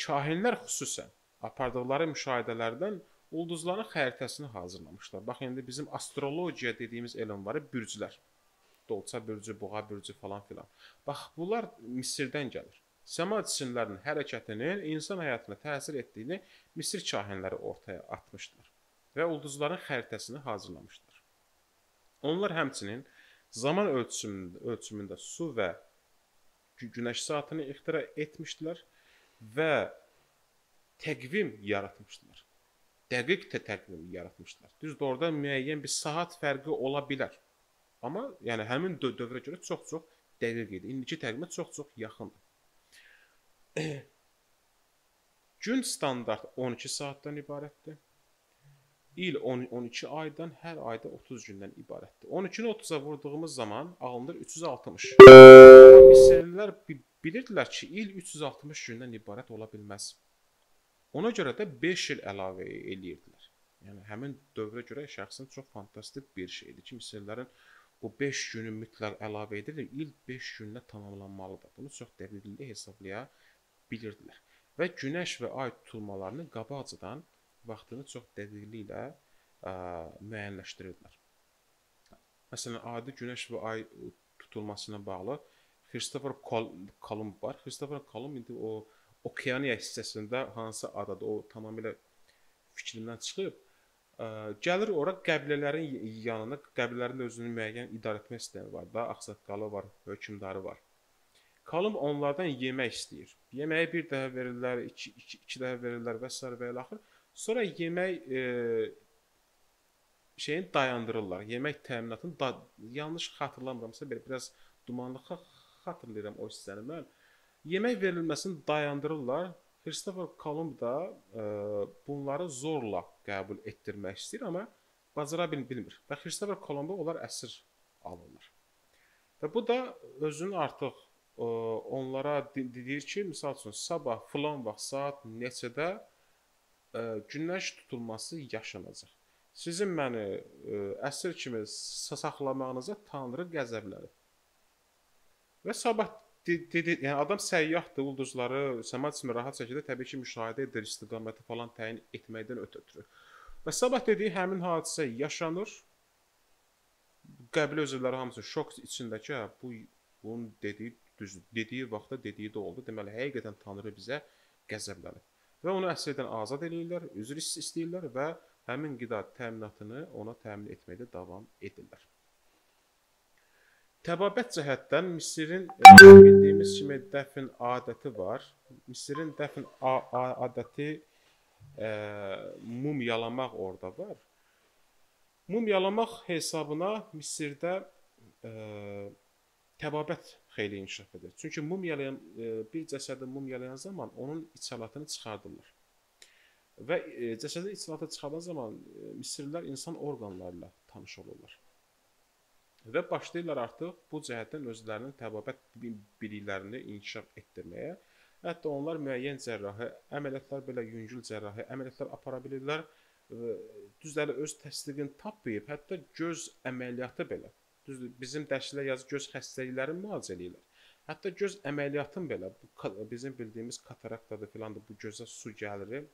Kahinlər xüsusən apardıqları müşahidələrdən ulduzların xəritəsini hazırlamışlar. Bax indi bizim astrologiya dediyimiz elm var, bürclər. Dolça bürcü, boğa bürcü falan filan. Bax bunlar Misirdən gəlir səma cisimlərinin hərəkətinin insan həyatına təsir etdiyini Misir kahinləri ortaya atmışdılar və ulduzların xəritəsini hazırlamışdılar. Onlar həmçinin zaman ölçümündə, ölçümündə su və günəş saatını ixtira etmişdilər və təqvim yaratmışdılar. Dəqiq tə təqvim yaratmışdılar. Düzdür, orada müəyyən bir saat fərqi ola bilər. Amma yəni həmin dövrə görə çox-çox dəqiq idi. İndiki təqvimə çox-çox yaxındır. Gün standart 12 saatdan ibarətdir. İl 10, 12 aydan, hər ayda 30 gündən ibarətdir. 12-ni 30-a vurduğumuz zaman alınır 360. Misirlilər bilirdilər ki, il 360 gündən ibarət ola bilməz. Ona görə də 5 il əlavə eləyirdilər. Yəni həmin dövrə görə şəxsən çox fantastik bir şeydir ki, misirlərin bu 5 günü mütləq əlavə edilir. İl 5 günlə tamamlanmalıdır. Bunu çox dəqiqliklə hesablaya bilərsiniz bilirdilər və günəş və ay tutulmalarını qabaqcadan vaxtını çox dəqiqliklə ə, müəyyənləşdirirdilər. Məsələn, adi günəş və ay tutulmasına bağlı Christopher Kolumb var. Christopher Kolumb indi o Okeaniya hissəsində hansı adada o tamamilə fikrimdən çıxıb ə, gəlir ora qəbilələrin yanına, qəbilələrin özünü müəyyən idarə etmə sistemi var da, ağsaqqalı var, hökmdarı var. Kalım onlardan yemək istəyir. Yeməyi bir dəfə verirlər, iki, iki, iki dəfə verirlər və s. və ilaxır. Sonra yemək e, şeyin dayandırırlar. Yemək təminatını da, yanlış xatırlamıramsa belə biraz dumanlı xatırlayıram o hissəni mən. Yemək verilməsini dayandırırlar. Kristofer Kolumb da e, bunları zorla qəbul etdirmək istəyir, amma bacara bil bilmir. Və Kristofer Kolumbu onlar əsir alırlar. Və bu da özünün artıq onlara deyir ki, məsəl üçün sabah filan vaxt saat neçədə e, günəş tutulması yaşanacaq. Sizin məni e, əsir kimi saxlamağınıza Tanrı qəzəblənib. Və sabah dedi, yəni adam səyyahdır, ulduzları səma cismi rahat şəkildə təbii ki, müşahidə edir, istiqaməti falan təyin etməkdən ötürü. Və sabah dediyi həmin hadisə yaşanır. Qəbilə üzvləri hamısı şok içindəki, hə, bu bunun dediyi Düzdür, dediyi vaxtda dediyi də oldu. Deməli, həqiqətən Tanrı bizə qəzəblənib. Və onu əsirdən azad eləyirlər, üzr istəyirlər və həmin qida təminatını ona təmin etməkdə davam edirlər. Təbabət cəhətdən Misirin e, bildiyimiz kimi dəfn adəti var. Misirin dəfn adəti ə, e, mum yalamaq orada var. Mum yalamaq hesabına Misirdə ə, e, təbabət xeyli inkişaf edir. Çünki mumyalayan e, bir cəsədi mumyalayan zaman onun içalatını çıxardırlar. Və e, cəsədi içalata çıxardan zaman e, Misirlilər insan orqanlarla tanış olurlar. Və başlayırlar artıq bu cəhətdən özlərinin təbabət biliklərini inkişaf etdirməyə. Hətta onlar müəyyən cərrahi əməliyyatlar belə yüngül cərrahi əməliyyatlar apara bilirlər. Düzləri öz təsdiqini tapmayıb, hətta göz əməliyyatı belə Düzdür, bizim dərslər yazı göz xəstəliklərini müalicə eləyirlər. Hətta göz əməliyyatın belə bu bizim bildiyimiz kataraktadır filandır bu gözə su gəlir.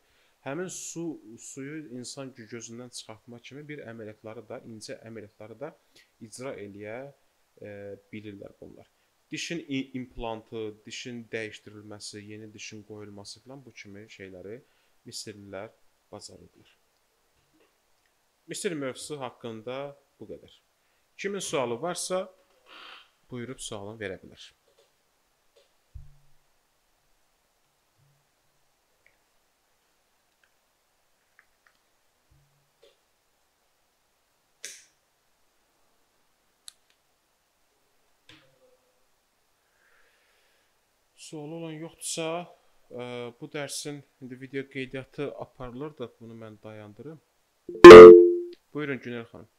Həmin su suyu insan gözündən çıxartma kimi bir əməliyyatları da, incə əməliyyatları da icra eləyə e, bilirlər bunlar. Dişin implantı, dişin dəyişdirilməsi, yeni dişin qoyulması filan bu kimi şeyləri Misirlilər bacarırdılar. Misir mövzusu haqqında bu qədər. Kimin sualı varsa buyurub sualını verə bilər. Sualı olan yoxdursa, ə, e, bu dərsin indi video qeydiyyatı aparılır da bunu mən dayandırım. Buyurun Günel xanım.